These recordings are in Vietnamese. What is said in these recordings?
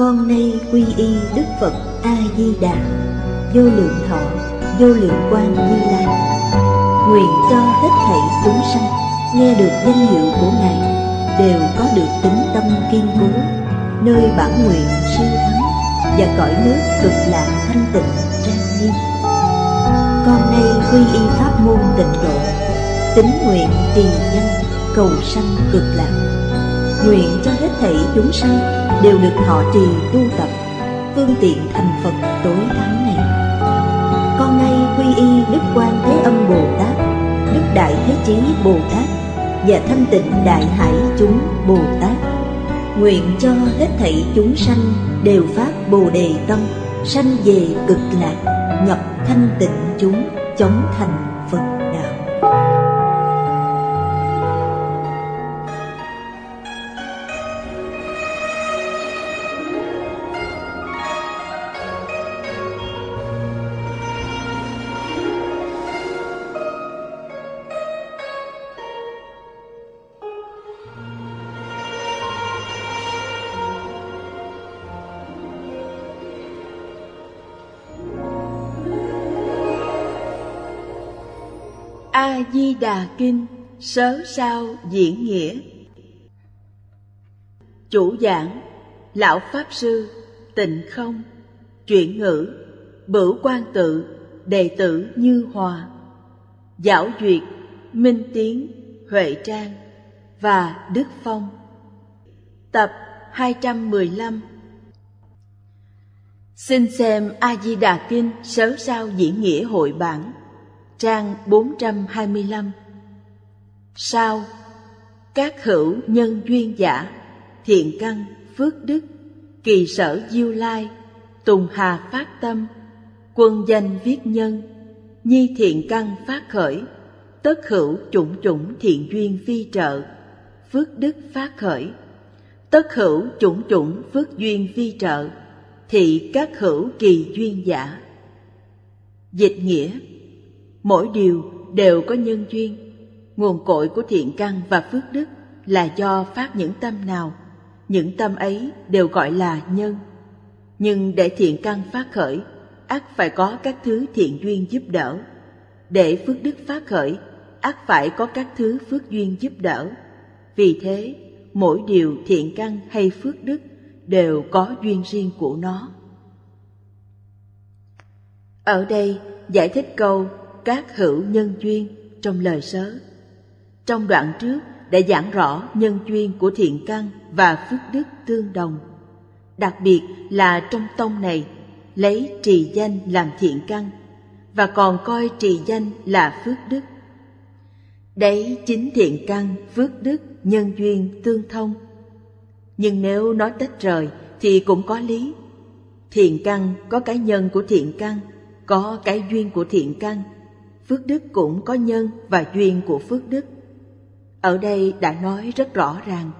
con nay quy y đức phật a di đà vô lượng thọ vô lượng quan như lai nguyện cho hết thảy chúng sanh nghe được danh hiệu của ngài đều có được tính tâm kiên cố nơi bản nguyện siêu thắng và cõi nước cực lạc thanh tịnh trang nghiêm con nay quy y pháp môn tịnh độ tính nguyện trì nhân cầu sanh cực lạc nguyện cho hết thảy chúng sanh đều được thọ trì tu tập phương tiện thành phật tối thắng này con nay quy y đức quan thế âm bồ tát đức đại thế chí bồ tát và thanh tịnh đại hải chúng bồ tát nguyện cho hết thảy chúng sanh đều phát bồ đề tâm sanh về cực lạc nhập thanh tịnh chúng chống thành Kinh Sớ sao diễn nghĩa Chủ giảng Lão Pháp Sư Tịnh Không Chuyển ngữ Bửu quan tự Đệ tử Như Hòa Giáo duyệt Minh Tiến Huệ Trang Và Đức Phong Tập 215 Xin xem A-di-đà Kinh Sớ sao diễn nghĩa hội bản Trang 425 Sao? Các hữu nhân duyên giả, thiện căn phước đức, kỳ sở diêu lai, tùng hà phát tâm, quân danh viết nhân, nhi thiện căn phát khởi, tất hữu chủng chủng thiện duyên phi trợ, phước đức phát khởi, tất hữu chủng chủng phước duyên phi trợ, thị các hữu kỳ duyên giả. Dịch nghĩa Mỗi điều đều có nhân duyên Nguồn cội của thiện căn và phước đức là do phát những tâm nào, những tâm ấy đều gọi là nhân. Nhưng để thiện căn phát khởi, ắt phải có các thứ thiện duyên giúp đỡ. Để phước đức phát khởi, ắt phải có các thứ phước duyên giúp đỡ. Vì thế, mỗi điều thiện căn hay phước đức đều có duyên riêng của nó. Ở đây giải thích câu các hữu nhân duyên trong lời sớ trong đoạn trước đã giảng rõ nhân duyên của thiện căn và phước đức tương đồng. Đặc biệt là trong tông này lấy trì danh làm thiện căn và còn coi trì danh là phước đức. Đấy chính thiện căn, phước đức, nhân duyên tương thông. Nhưng nếu nói tách rời thì cũng có lý. Thiện căn có cái nhân của thiện căn, có cái duyên của thiện căn. Phước đức cũng có nhân và duyên của phước đức ở đây đã nói rất rõ ràng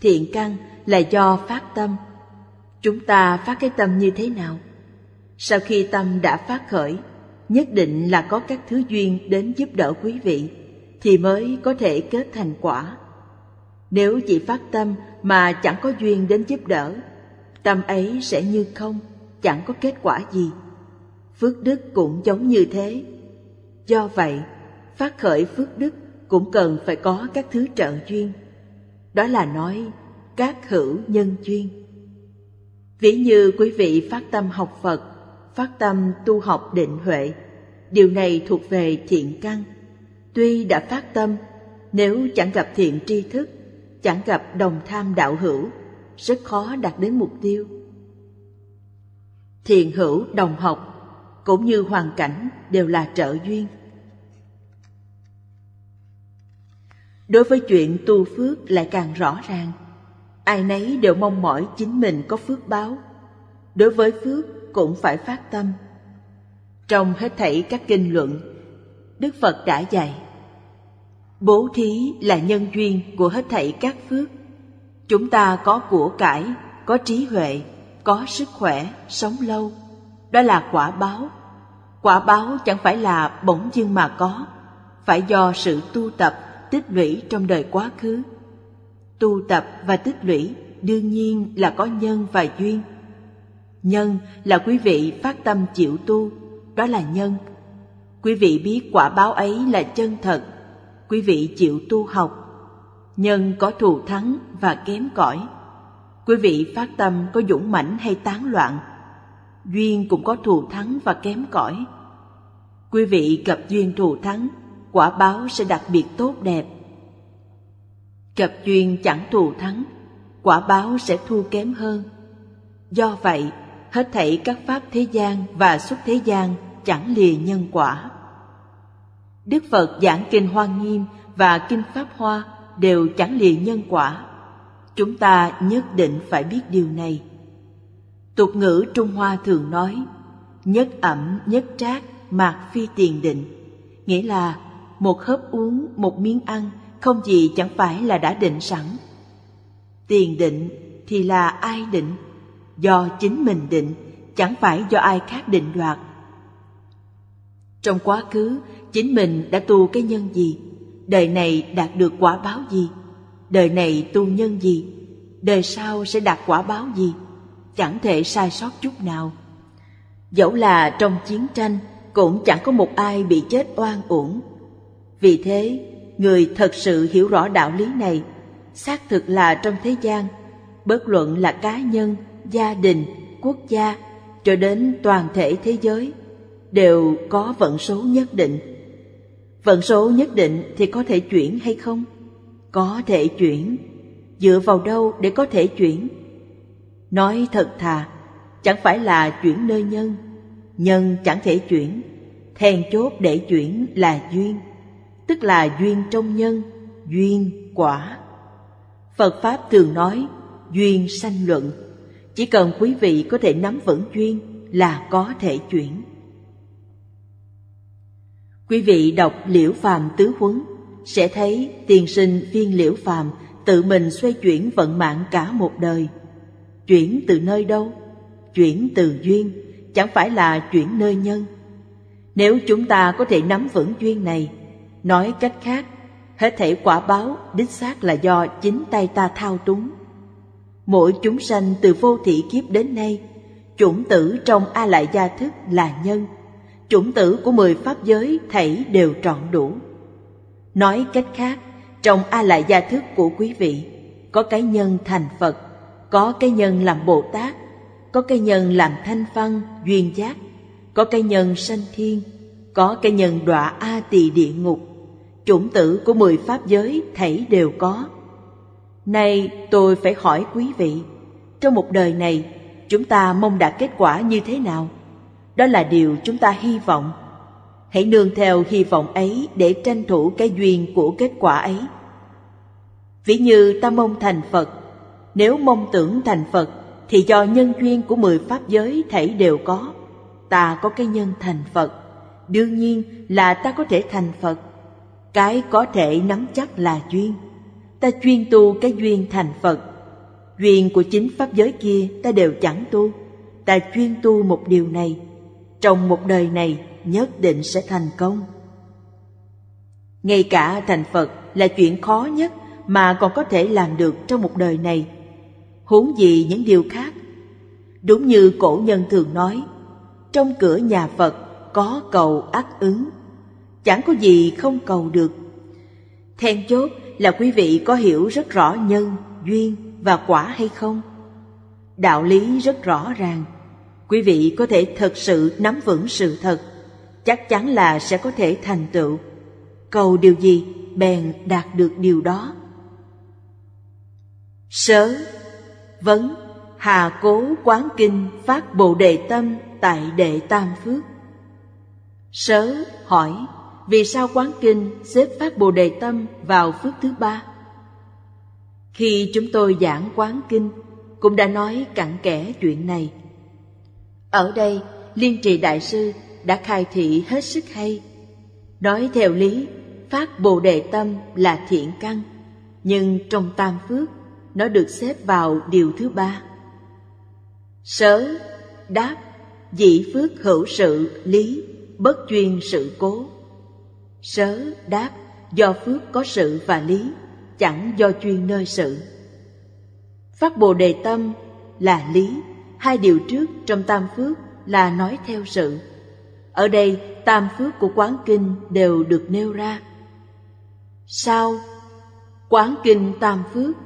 thiện căn là do phát tâm chúng ta phát cái tâm như thế nào sau khi tâm đã phát khởi nhất định là có các thứ duyên đến giúp đỡ quý vị thì mới có thể kết thành quả nếu chỉ phát tâm mà chẳng có duyên đến giúp đỡ tâm ấy sẽ như không chẳng có kết quả gì phước đức cũng giống như thế do vậy phát khởi phước đức cũng cần phải có các thứ trợ duyên đó là nói các hữu nhân duyên ví như quý vị phát tâm học phật phát tâm tu học định huệ điều này thuộc về thiện căn tuy đã phát tâm nếu chẳng gặp thiện tri thức chẳng gặp đồng tham đạo hữu rất khó đạt đến mục tiêu thiện hữu đồng học cũng như hoàn cảnh đều là trợ duyên đối với chuyện tu phước lại càng rõ ràng ai nấy đều mong mỏi chính mình có phước báo đối với phước cũng phải phát tâm trong hết thảy các kinh luận đức phật đã dạy bố thí là nhân duyên của hết thảy các phước chúng ta có của cải có trí huệ có sức khỏe sống lâu đó là quả báo quả báo chẳng phải là bỗng dưng mà có phải do sự tu tập tích lũy trong đời quá khứ tu tập và tích lũy đương nhiên là có nhân và duyên nhân là quý vị phát tâm chịu tu đó là nhân quý vị biết quả báo ấy là chân thật quý vị chịu tu học nhân có thù thắng và kém cỏi quý vị phát tâm có dũng mãnh hay tán loạn duyên cũng có thù thắng và kém cỏi quý vị gặp duyên thù thắng quả báo sẽ đặc biệt tốt đẹp cập duyên chẳng thù thắng quả báo sẽ thua kém hơn do vậy hết thảy các pháp thế gian và xuất thế gian chẳng lìa nhân quả đức phật giảng kinh hoa nghiêm và kinh pháp hoa đều chẳng lìa nhân quả chúng ta nhất định phải biết điều này tục ngữ trung hoa thường nói nhất ẩm nhất trác mạc phi tiền định nghĩa là một hớp uống, một miếng ăn, không gì chẳng phải là đã định sẵn. Tiền định thì là ai định? Do chính mình định, chẳng phải do ai khác định đoạt. Trong quá khứ, chính mình đã tu cái nhân gì? Đời này đạt được quả báo gì? Đời này tu nhân gì? Đời sau sẽ đạt quả báo gì? Chẳng thể sai sót chút nào. Dẫu là trong chiến tranh, cũng chẳng có một ai bị chết oan uổng vì thế, người thật sự hiểu rõ đạo lý này, xác thực là trong thế gian, bất luận là cá nhân, gia đình, quốc gia, cho đến toàn thể thế giới, đều có vận số nhất định. Vận số nhất định thì có thể chuyển hay không? Có thể chuyển. Dựa vào đâu để có thể chuyển? Nói thật thà, chẳng phải là chuyển nơi nhân. Nhân chẳng thể chuyển, thèn chốt để chuyển là duyên tức là duyên trong nhân duyên quả phật pháp thường nói duyên sanh luận chỉ cần quý vị có thể nắm vững duyên là có thể chuyển quý vị đọc liễu phàm tứ huấn sẽ thấy tiền sinh viên liễu phàm tự mình xoay chuyển vận mạng cả một đời chuyển từ nơi đâu chuyển từ duyên chẳng phải là chuyển nơi nhân nếu chúng ta có thể nắm vững duyên này Nói cách khác, hết thể quả báo đích xác là do chính tay ta thao túng. Mỗi chúng sanh từ vô thị kiếp đến nay, chủng tử trong A Lại Gia Thức là nhân, chủng tử của mười pháp giới thảy đều trọn đủ. Nói cách khác, trong A Lại Gia Thức của quý vị, có cái nhân thành Phật, có cái nhân làm Bồ Tát, có cái nhân làm thanh văn, duyên giác, có cái nhân sanh thiên, có cái nhân đọa A Tỳ địa ngục, chủng tử của mười pháp giới thảy đều có. Nay tôi phải hỏi quý vị, trong một đời này chúng ta mong đạt kết quả như thế nào? Đó là điều chúng ta hy vọng. Hãy nương theo hy vọng ấy để tranh thủ cái duyên của kết quả ấy. Ví như ta mong thành Phật, nếu mong tưởng thành Phật thì do nhân duyên của mười pháp giới thảy đều có, ta có cái nhân thành Phật. Đương nhiên là ta có thể thành Phật cái có thể nắm chắc là duyên ta chuyên tu cái duyên thành phật duyên của chính pháp giới kia ta đều chẳng tu ta chuyên tu một điều này trong một đời này nhất định sẽ thành công ngay cả thành phật là chuyện khó nhất mà còn có thể làm được trong một đời này huống gì những điều khác đúng như cổ nhân thường nói trong cửa nhà phật có cầu ác ứng chẳng có gì không cầu được. Then chốt là quý vị có hiểu rất rõ nhân, duyên và quả hay không? Đạo lý rất rõ ràng, quý vị có thể thật sự nắm vững sự thật, chắc chắn là sẽ có thể thành tựu. Cầu điều gì bèn đạt được điều đó. Sớ, vấn, hà cố quán kinh phát bồ đề tâm tại đệ tam phước. Sớ hỏi vì sao quán kinh xếp phát bồ đề tâm vào phước thứ ba khi chúng tôi giảng quán kinh cũng đã nói cặn kẽ chuyện này ở đây liên trì đại sư đã khai thị hết sức hay nói theo lý phát bồ đề tâm là thiện căn nhưng trong tam phước nó được xếp vào điều thứ ba sớ đáp dị phước hữu sự lý bất chuyên sự cố Sớ đáp do phước có sự và lý, chẳng do chuyên nơi sự. Phát Bồ Đề Tâm là lý, hai điều trước trong tam phước là nói theo sự. Ở đây tam phước của quán kinh đều được nêu ra. Sau quán kinh tam phước,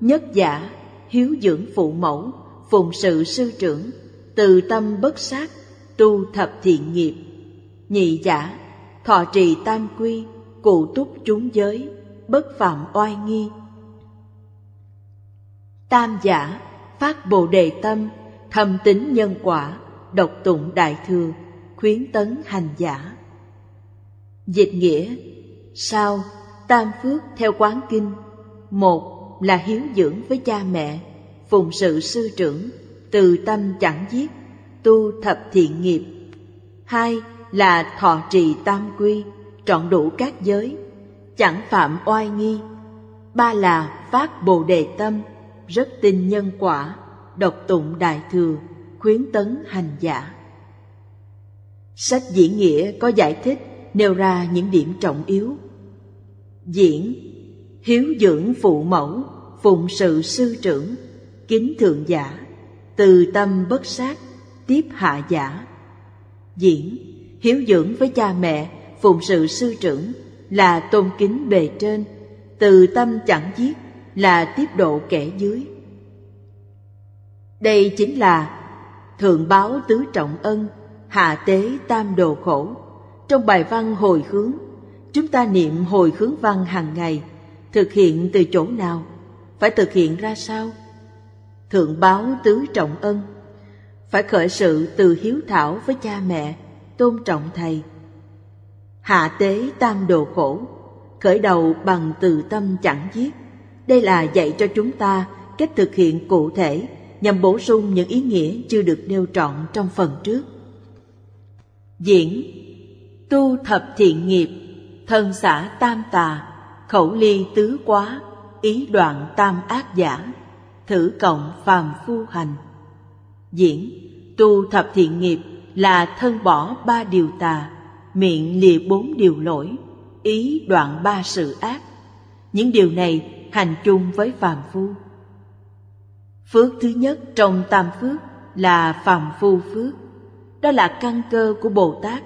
nhất giả, hiếu dưỡng phụ mẫu, phụng sự sư trưởng, từ tâm bất sát, tu thập thiện nghiệp. Nhị giả, thọ trì tam quy cụ túc chúng giới bất phạm oai nghi tam giả phát bồ đề tâm thầm tính nhân quả độc tụng đại thừa khuyến tấn hành giả dịch nghĩa sao tam phước theo quán kinh một là hiếu dưỡng với cha mẹ phụng sự sư trưởng từ tâm chẳng giết tu thập thiện nghiệp hai là thọ trì tam quy trọn đủ các giới chẳng phạm oai nghi ba là phát bồ đề tâm rất tin nhân quả độc tụng đại thừa khuyến tấn hành giả sách diễn nghĩa có giải thích nêu ra những điểm trọng yếu diễn hiếu dưỡng phụ mẫu phụng sự sư trưởng kính thượng giả từ tâm bất sát tiếp hạ giả diễn hiếu dưỡng với cha mẹ phụng sự sư trưởng là tôn kính bề trên từ tâm chẳng giết là tiếp độ kẻ dưới đây chính là thượng báo tứ trọng ân hạ tế tam đồ khổ trong bài văn hồi hướng chúng ta niệm hồi hướng văn hàng ngày thực hiện từ chỗ nào phải thực hiện ra sao thượng báo tứ trọng ân phải khởi sự từ hiếu thảo với cha mẹ tôn trọng thầy hạ tế tam đồ khổ khởi đầu bằng từ tâm chẳng giết đây là dạy cho chúng ta cách thực hiện cụ thể nhằm bổ sung những ý nghĩa chưa được nêu trọn trong phần trước diễn tu thập thiện nghiệp thân xã tam tà khẩu ly tứ quá ý đoạn tam ác giả thử cộng phàm phu hành diễn tu thập thiện nghiệp là thân bỏ ba điều tà, miệng lìa bốn điều lỗi, ý đoạn ba sự ác. Những điều này hành chung với phàm phu. Phước thứ nhất trong tam phước là phàm phu phước. Đó là căn cơ của Bồ Tát.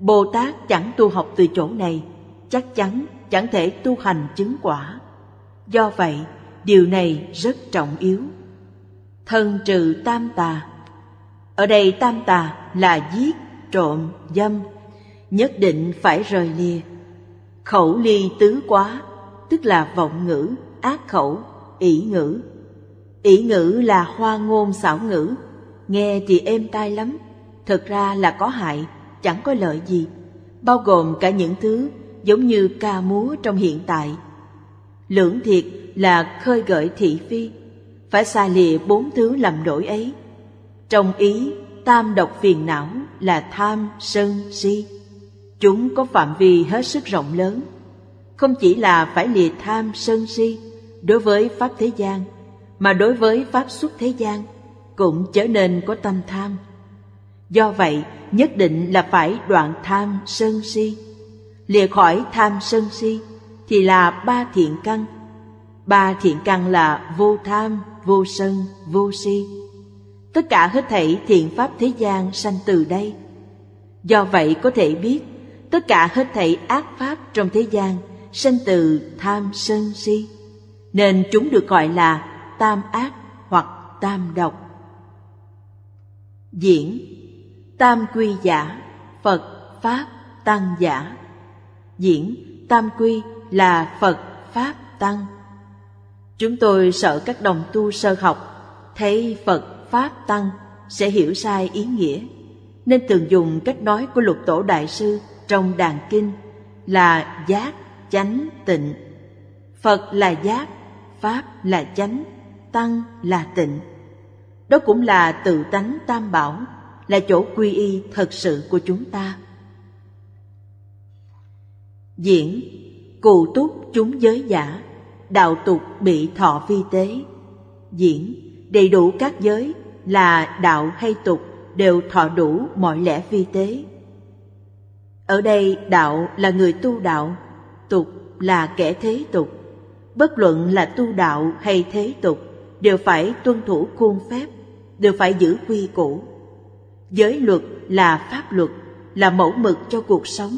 Bồ Tát chẳng tu học từ chỗ này, chắc chắn chẳng thể tu hành chứng quả. Do vậy, điều này rất trọng yếu. Thân trừ tam tà. Ở đây tam tà là giết trộm dâm nhất định phải rời lìa khẩu ly tứ quá tức là vọng ngữ ác khẩu ỷ ngữ ỷ ngữ là hoa ngôn xảo ngữ nghe thì êm tai lắm thực ra là có hại chẳng có lợi gì bao gồm cả những thứ giống như ca múa trong hiện tại lưỡng thiệt là khơi gợi thị phi phải xa lìa bốn thứ lầm lỗi ấy trong ý tam độc phiền não là tham sân si chúng có phạm vi hết sức rộng lớn không chỉ là phải lìa tham sân si đối với pháp thế gian mà đối với pháp xuất thế gian cũng trở nên có tâm tham do vậy nhất định là phải đoạn tham sân si lìa khỏi tham sân si thì là ba thiện căn ba thiện căn là vô tham vô sân vô si tất cả hết thảy thiện pháp thế gian sanh từ đây do vậy có thể biết tất cả hết thảy ác pháp trong thế gian sanh từ tham sân si nên chúng được gọi là tam ác hoặc tam độc diễn tam quy giả phật pháp tăng giả diễn tam quy là phật pháp tăng chúng tôi sợ các đồng tu sơ học thấy phật Pháp Tăng sẽ hiểu sai ý nghĩa, nên thường dùng cách nói của lục tổ đại sư trong đàn kinh là giác, chánh, tịnh. Phật là giác, Pháp là chánh, Tăng là tịnh. Đó cũng là tự tánh tam bảo, là chỗ quy y thật sự của chúng ta. Diễn Cụ túc chúng giới giả Đạo tục bị thọ vi tế Diễn Đầy đủ các giới là đạo hay tục đều thọ đủ mọi lẽ vi tế ở đây đạo là người tu đạo tục là kẻ thế tục bất luận là tu đạo hay thế tục đều phải tuân thủ khuôn phép đều phải giữ quy củ giới luật là pháp luật là mẫu mực cho cuộc sống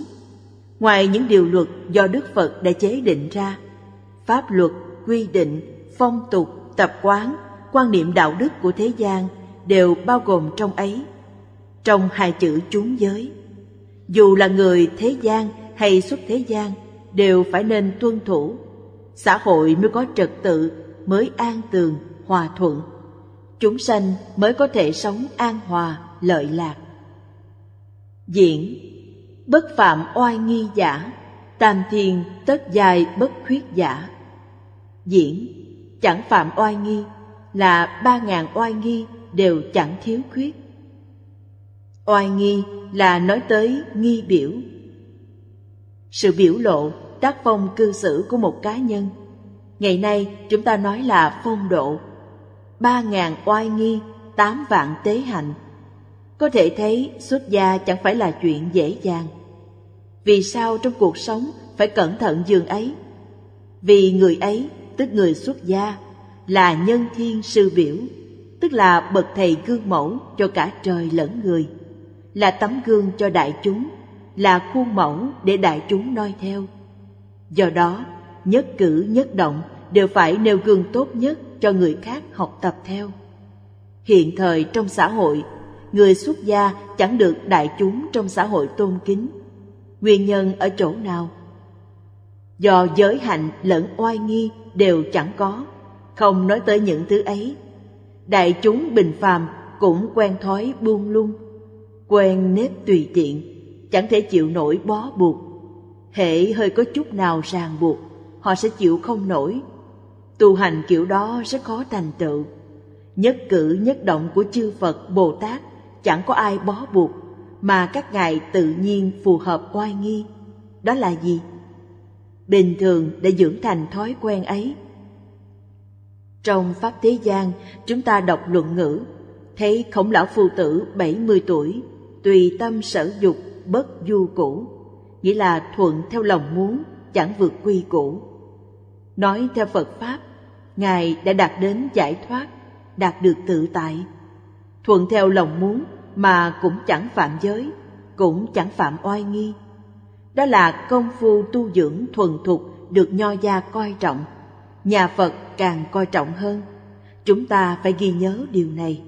ngoài những điều luật do đức phật đã chế định ra pháp luật quy định phong tục tập quán quan niệm đạo đức của thế gian đều bao gồm trong ấy trong hai chữ chúng giới dù là người thế gian hay xuất thế gian đều phải nên tuân thủ xã hội mới có trật tự mới an tường hòa thuận chúng sanh mới có thể sống an hòa lợi lạc diễn bất phạm oai nghi giả tam thiên tất dài bất khuyết giả diễn chẳng phạm oai nghi là ba ngàn oai nghi đều chẳng thiếu khuyết oai nghi là nói tới nghi biểu sự biểu lộ tác phong cư xử của một cá nhân ngày nay chúng ta nói là phong độ ba ngàn oai nghi tám vạn tế hạnh có thể thấy xuất gia chẳng phải là chuyện dễ dàng vì sao trong cuộc sống phải cẩn thận giường ấy vì người ấy tức người xuất gia là nhân thiên sư biểu tức là bậc thầy gương mẫu cho cả trời lẫn người, là tấm gương cho đại chúng, là khuôn mẫu để đại chúng noi theo. Do đó, nhất cử nhất động đều phải nêu gương tốt nhất cho người khác học tập theo. Hiện thời trong xã hội, người xuất gia chẳng được đại chúng trong xã hội tôn kính. Nguyên nhân ở chỗ nào? Do giới hạnh lẫn oai nghi đều chẳng có, không nói tới những thứ ấy đại chúng bình phàm cũng quen thói buông lung quen nếp tùy tiện chẳng thể chịu nổi bó buộc hễ hơi có chút nào ràng buộc họ sẽ chịu không nổi tu hành kiểu đó rất khó thành tựu nhất cử nhất động của chư phật bồ tát chẳng có ai bó buộc mà các ngài tự nhiên phù hợp oai nghi đó là gì bình thường để dưỡng thành thói quen ấy trong Pháp Thế gian, chúng ta đọc luận ngữ, thấy khổng lão phu tử 70 tuổi, tùy tâm sở dục, bất du cũ, nghĩa là thuận theo lòng muốn, chẳng vượt quy cũ. Nói theo Phật Pháp, Ngài đã đạt đến giải thoát, đạt được tự tại. Thuận theo lòng muốn mà cũng chẳng phạm giới, cũng chẳng phạm oai nghi. Đó là công phu tu dưỡng thuần thục được nho gia coi trọng nhà phật càng coi trọng hơn chúng ta phải ghi nhớ điều này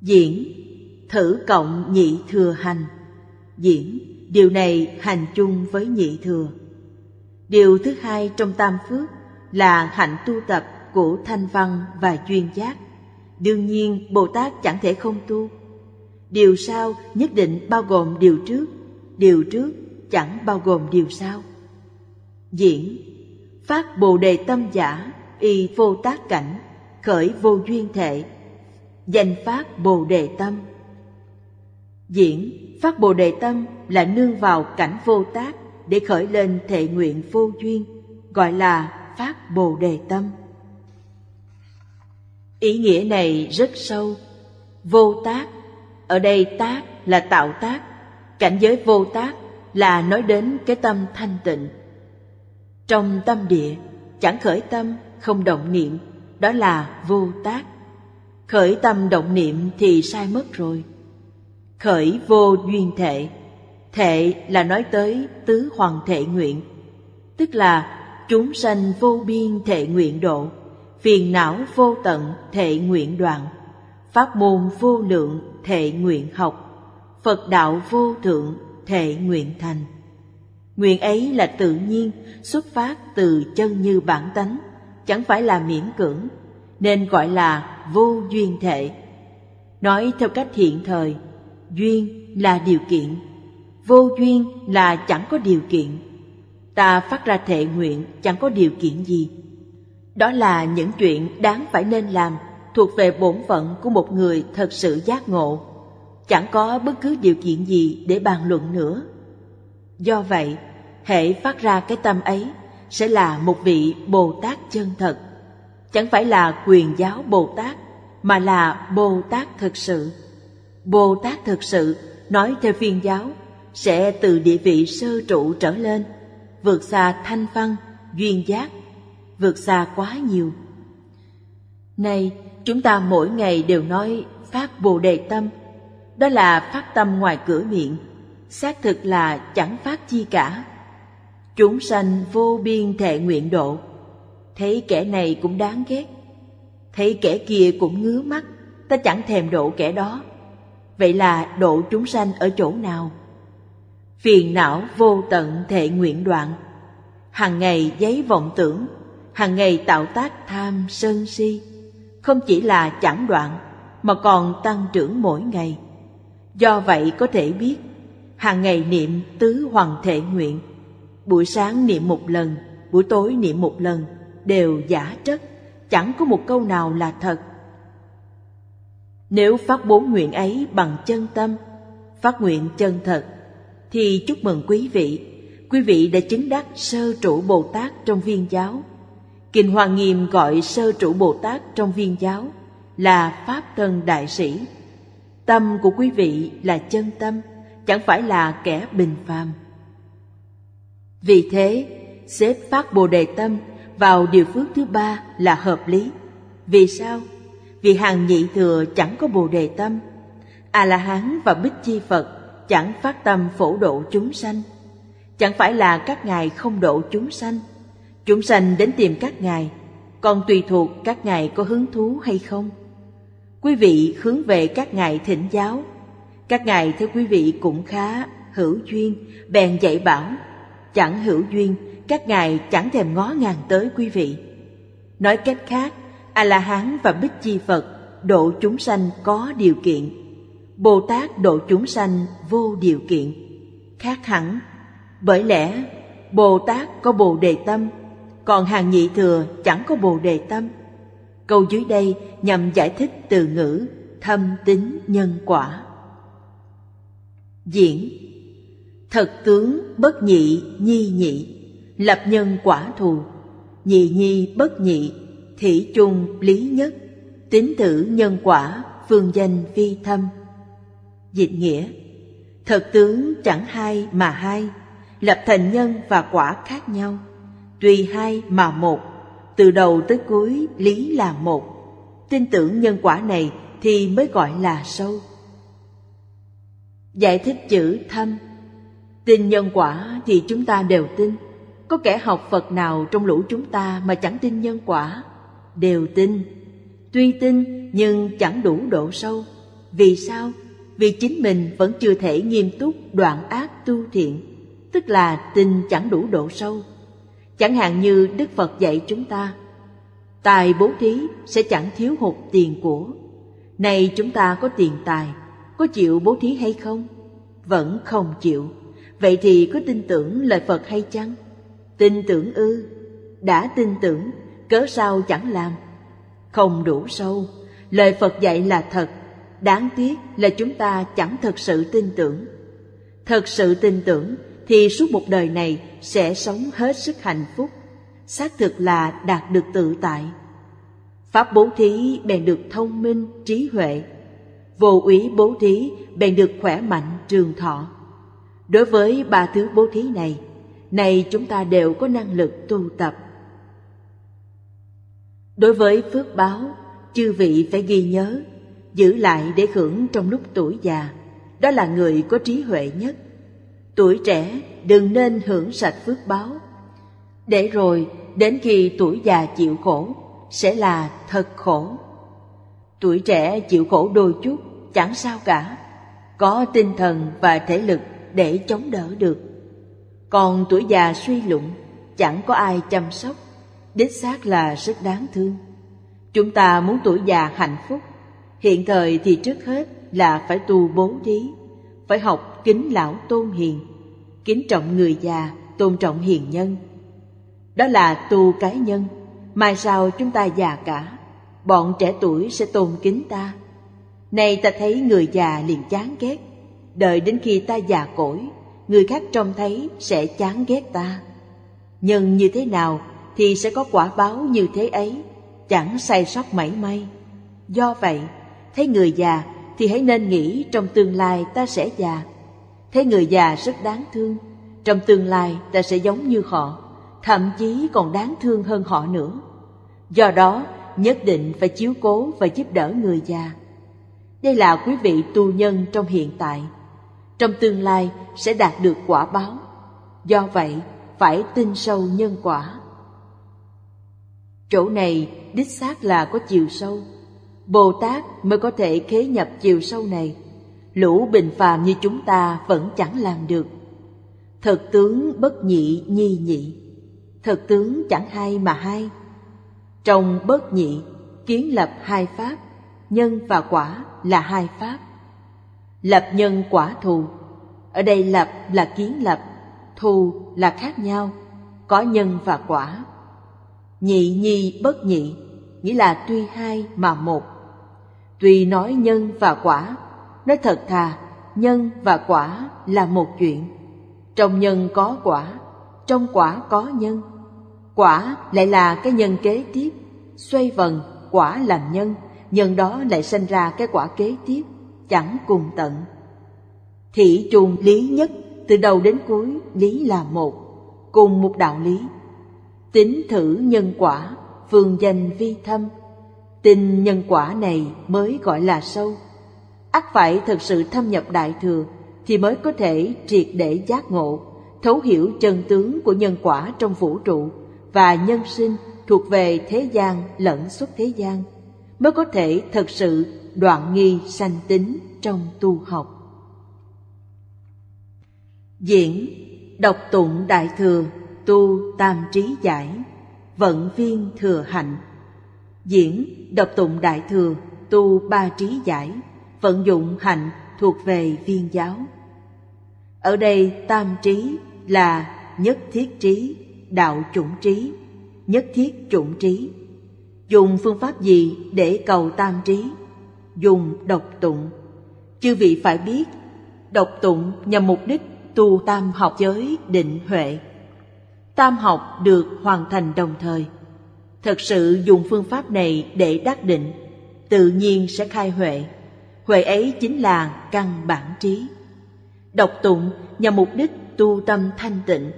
diễn thử cộng nhị thừa hành diễn điều này hành chung với nhị thừa điều thứ hai trong tam phước là hạnh tu tập của thanh văn và chuyên giác đương nhiên bồ tát chẳng thể không tu điều sau nhất định bao gồm điều trước điều trước chẳng bao gồm điều sau Diễn Phát Bồ Đề Tâm giả, y vô tác cảnh, khởi vô duyên thể Danh Phát Bồ Đề Tâm Diễn Phát Bồ Đề Tâm là nương vào cảnh vô tác để khởi lên thệ nguyện vô duyên, gọi là Phát Bồ Đề Tâm. Ý nghĩa này rất sâu. Vô tác, ở đây tác là tạo tác, cảnh giới vô tác là nói đến cái tâm thanh tịnh trong tâm địa chẳng khởi tâm không động niệm đó là vô tác khởi tâm động niệm thì sai mất rồi khởi vô duyên thệ thệ là nói tới tứ hoàng thể nguyện tức là chúng sanh vô biên thể nguyện độ phiền não vô tận thể nguyện đoạn pháp môn vô lượng thể nguyện học phật đạo vô thượng thể nguyện thành Nguyện ấy là tự nhiên, xuất phát từ chân như bản tánh, chẳng phải là miễn cưỡng, nên gọi là vô duyên thể. Nói theo cách hiện thời, duyên là điều kiện, vô duyên là chẳng có điều kiện. Ta phát ra thệ nguyện chẳng có điều kiện gì. Đó là những chuyện đáng phải nên làm thuộc về bổn phận của một người thật sự giác ngộ. Chẳng có bất cứ điều kiện gì để bàn luận nữa. Do vậy, hệ phát ra cái tâm ấy sẽ là một vị Bồ Tát chân thật. Chẳng phải là quyền giáo Bồ Tát, mà là Bồ Tát thực sự. Bồ Tát thực sự nói theo phiên giáo sẽ từ địa vị sơ trụ trở lên, vượt xa thanh văn, duyên giác, vượt xa quá nhiều. Nay, chúng ta mỗi ngày đều nói phát Bồ đề tâm, đó là phát tâm ngoài cửa miệng, xác thực là chẳng phát chi cả chúng sanh vô biên thệ nguyện độ thấy kẻ này cũng đáng ghét thấy kẻ kia cũng ngứa mắt ta chẳng thèm độ kẻ đó vậy là độ chúng sanh ở chỗ nào phiền não vô tận thệ nguyện đoạn hàng ngày giấy vọng tưởng hàng ngày tạo tác tham sân si không chỉ là chẳng đoạn mà còn tăng trưởng mỗi ngày do vậy có thể biết hàng ngày niệm tứ hoàng thể nguyện buổi sáng niệm một lần buổi tối niệm một lần đều giả trất chẳng có một câu nào là thật nếu phát bốn nguyện ấy bằng chân tâm phát nguyện chân thật thì chúc mừng quý vị quý vị đã chứng đắc sơ trụ bồ tát trong viên giáo kinh hoa nghiêm gọi sơ trụ bồ tát trong viên giáo là pháp thân đại sĩ tâm của quý vị là chân tâm chẳng phải là kẻ bình phàm vì thế, xếp phát Bồ Đề Tâm vào điều phước thứ ba là hợp lý. Vì sao? Vì hàng nhị thừa chẳng có Bồ Đề Tâm. A-la-hán và Bích Chi Phật chẳng phát tâm phổ độ chúng sanh. Chẳng phải là các ngài không độ chúng sanh. Chúng sanh đến tìm các ngài, còn tùy thuộc các ngài có hứng thú hay không. Quý vị hướng về các ngài thỉnh giáo. Các ngài theo quý vị cũng khá hữu duyên, bèn dạy bảo chẳng hữu duyên, các ngài chẳng thèm ngó ngàng tới quý vị. Nói cách khác, A-la-hán và Bích Chi Phật độ chúng sanh có điều kiện. Bồ Tát độ chúng sanh vô điều kiện. Khác hẳn, bởi lẽ Bồ Tát có Bồ Đề Tâm, còn hàng nhị thừa chẳng có Bồ Đề Tâm. Câu dưới đây nhằm giải thích từ ngữ thâm tính nhân quả. Diễn thật tướng bất nhị nhi nhị lập nhân quả thù nhị nhi bất nhị thị trung lý nhất tín tử nhân quả phương danh vi thâm dịch nghĩa thật tướng chẳng hai mà hai lập thành nhân và quả khác nhau tùy hai mà một từ đầu tới cuối lý là một tin tưởng nhân quả này thì mới gọi là sâu giải thích chữ thâm Tin nhân quả thì chúng ta đều tin. Có kẻ học Phật nào trong lũ chúng ta mà chẳng tin nhân quả? Đều tin. Tuy tin nhưng chẳng đủ độ sâu. Vì sao? Vì chính mình vẫn chưa thể nghiêm túc đoạn ác tu thiện, tức là tin chẳng đủ độ sâu. Chẳng hạn như Đức Phật dạy chúng ta, tài bố thí sẽ chẳng thiếu hụt tiền của. Này chúng ta có tiền tài, có chịu bố thí hay không? Vẫn không chịu vậy thì có tin tưởng lời phật hay chăng tin tưởng ư đã tin tưởng cớ sao chẳng làm không đủ sâu lời phật dạy là thật đáng tiếc là chúng ta chẳng thật sự tin tưởng thật sự tin tưởng thì suốt một đời này sẽ sống hết sức hạnh phúc xác thực là đạt được tự tại pháp bố thí bèn được thông minh trí huệ vô úy bố thí bèn được khỏe mạnh trường thọ Đối với ba thứ bố thí này, này chúng ta đều có năng lực tu tập. Đối với phước báo, chư vị phải ghi nhớ, giữ lại để hưởng trong lúc tuổi già. Đó là người có trí huệ nhất. Tuổi trẻ đừng nên hưởng sạch phước báo. Để rồi đến khi tuổi già chịu khổ sẽ là thật khổ. Tuổi trẻ chịu khổ đôi chút chẳng sao cả, có tinh thần và thể lực để chống đỡ được còn tuổi già suy lụng chẳng có ai chăm sóc đích xác là rất đáng thương chúng ta muốn tuổi già hạnh phúc hiện thời thì trước hết là phải tu bố thí phải học kính lão tôn hiền kính trọng người già tôn trọng hiền nhân đó là tu cái nhân mai sau chúng ta già cả bọn trẻ tuổi sẽ tôn kính ta nay ta thấy người già liền chán ghét đợi đến khi ta già cỗi người khác trông thấy sẽ chán ghét ta nhân như thế nào thì sẽ có quả báo như thế ấy chẳng sai sót mảy may do vậy thấy người già thì hãy nên nghĩ trong tương lai ta sẽ già thấy người già rất đáng thương trong tương lai ta sẽ giống như họ thậm chí còn đáng thương hơn họ nữa do đó nhất định phải chiếu cố và giúp đỡ người già đây là quý vị tu nhân trong hiện tại trong tương lai sẽ đạt được quả báo do vậy phải tin sâu nhân quả chỗ này đích xác là có chiều sâu bồ tát mới có thể khế nhập chiều sâu này lũ bình phàm như chúng ta vẫn chẳng làm được thật tướng bất nhị nhi nhị thật tướng chẳng hai mà hai trong bất nhị kiến lập hai pháp nhân và quả là hai pháp lập nhân quả thù ở đây lập là kiến lập thù là khác nhau có nhân và quả nhị nhi bất nhị nghĩa là tuy hai mà một tuy nói nhân và quả nói thật thà nhân và quả là một chuyện trong nhân có quả trong quả có nhân quả lại là cái nhân kế tiếp xoay vần quả làm nhân nhân đó lại sinh ra cái quả kế tiếp chẳng cùng tận thị trùng lý nhất từ đầu đến cuối lý là một cùng một đạo lý tính thử nhân quả phương danh vi thâm tin nhân quả này mới gọi là sâu ắt phải thật sự thâm nhập đại thừa thì mới có thể triệt để giác ngộ thấu hiểu chân tướng của nhân quả trong vũ trụ và nhân sinh thuộc về thế gian lẫn xuất thế gian mới có thể thật sự đoạn nghi sanh tính trong tu học. Diễn độc tụng Đại Thừa Tu Tam Trí Giải Vận viên Thừa Hạnh Diễn độc tụng Đại Thừa Tu Ba Trí Giải Vận dụng hạnh thuộc về viên giáo Ở đây tam trí là nhất thiết trí, đạo chủng trí, nhất thiết chủng trí Dùng phương pháp gì để cầu tam trí? Dùng độc tụng. Chư vị phải biết, độc tụng nhằm mục đích tu tam học giới định huệ. Tam học được hoàn thành đồng thời. Thật sự dùng phương pháp này để đắc định, tự nhiên sẽ khai huệ. Huệ ấy chính là căn bản trí. Độc tụng nhằm mục đích tu tâm thanh tịnh,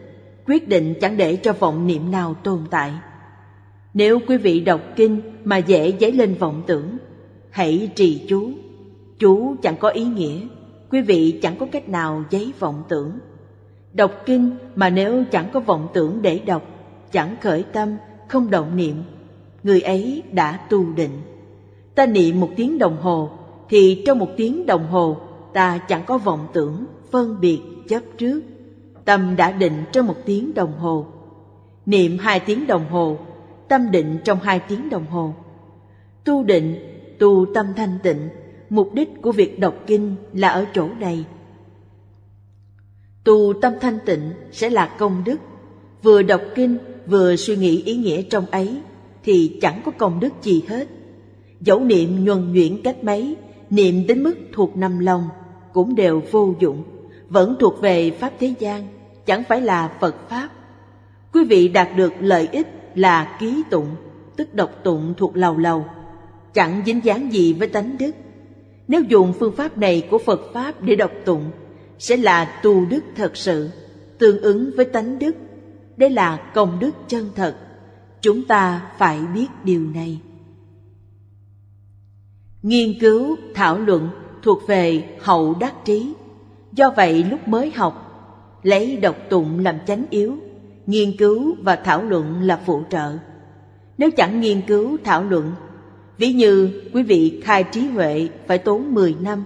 quyết định chẳng để cho vọng niệm nào tồn tại nếu quý vị đọc kinh mà dễ dấy lên vọng tưởng, hãy trì chú. Chú chẳng có ý nghĩa, quý vị chẳng có cách nào dấy vọng tưởng. Đọc kinh mà nếu chẳng có vọng tưởng để đọc, chẳng khởi tâm, không động niệm, người ấy đã tu định. Ta niệm một tiếng đồng hồ, thì trong một tiếng đồng hồ ta chẳng có vọng tưởng, phân biệt, chấp trước. Tâm đã định trong một tiếng đồng hồ. Niệm hai tiếng đồng hồ tâm định trong hai tiếng đồng hồ. Tu định, tu tâm thanh tịnh, mục đích của việc đọc kinh là ở chỗ này. Tu tâm thanh tịnh sẽ là công đức, vừa đọc kinh vừa suy nghĩ ý nghĩa trong ấy thì chẳng có công đức gì hết. Dẫu niệm nhuần nhuyễn cách mấy, niệm đến mức thuộc năm lòng cũng đều vô dụng, vẫn thuộc về pháp thế gian, chẳng phải là Phật pháp. Quý vị đạt được lợi ích là ký tụng, tức độc tụng thuộc lầu lầu, chẳng dính dáng gì với tánh đức. Nếu dùng phương pháp này của Phật Pháp để độc tụng, sẽ là tu đức thật sự, tương ứng với tánh đức. Đây là công đức chân thật. Chúng ta phải biết điều này. Nghiên cứu, thảo luận thuộc về hậu đắc trí. Do vậy lúc mới học, lấy độc tụng làm chánh yếu nghiên cứu và thảo luận là phụ trợ nếu chẳng nghiên cứu thảo luận ví như quý vị khai trí huệ phải tốn 10 năm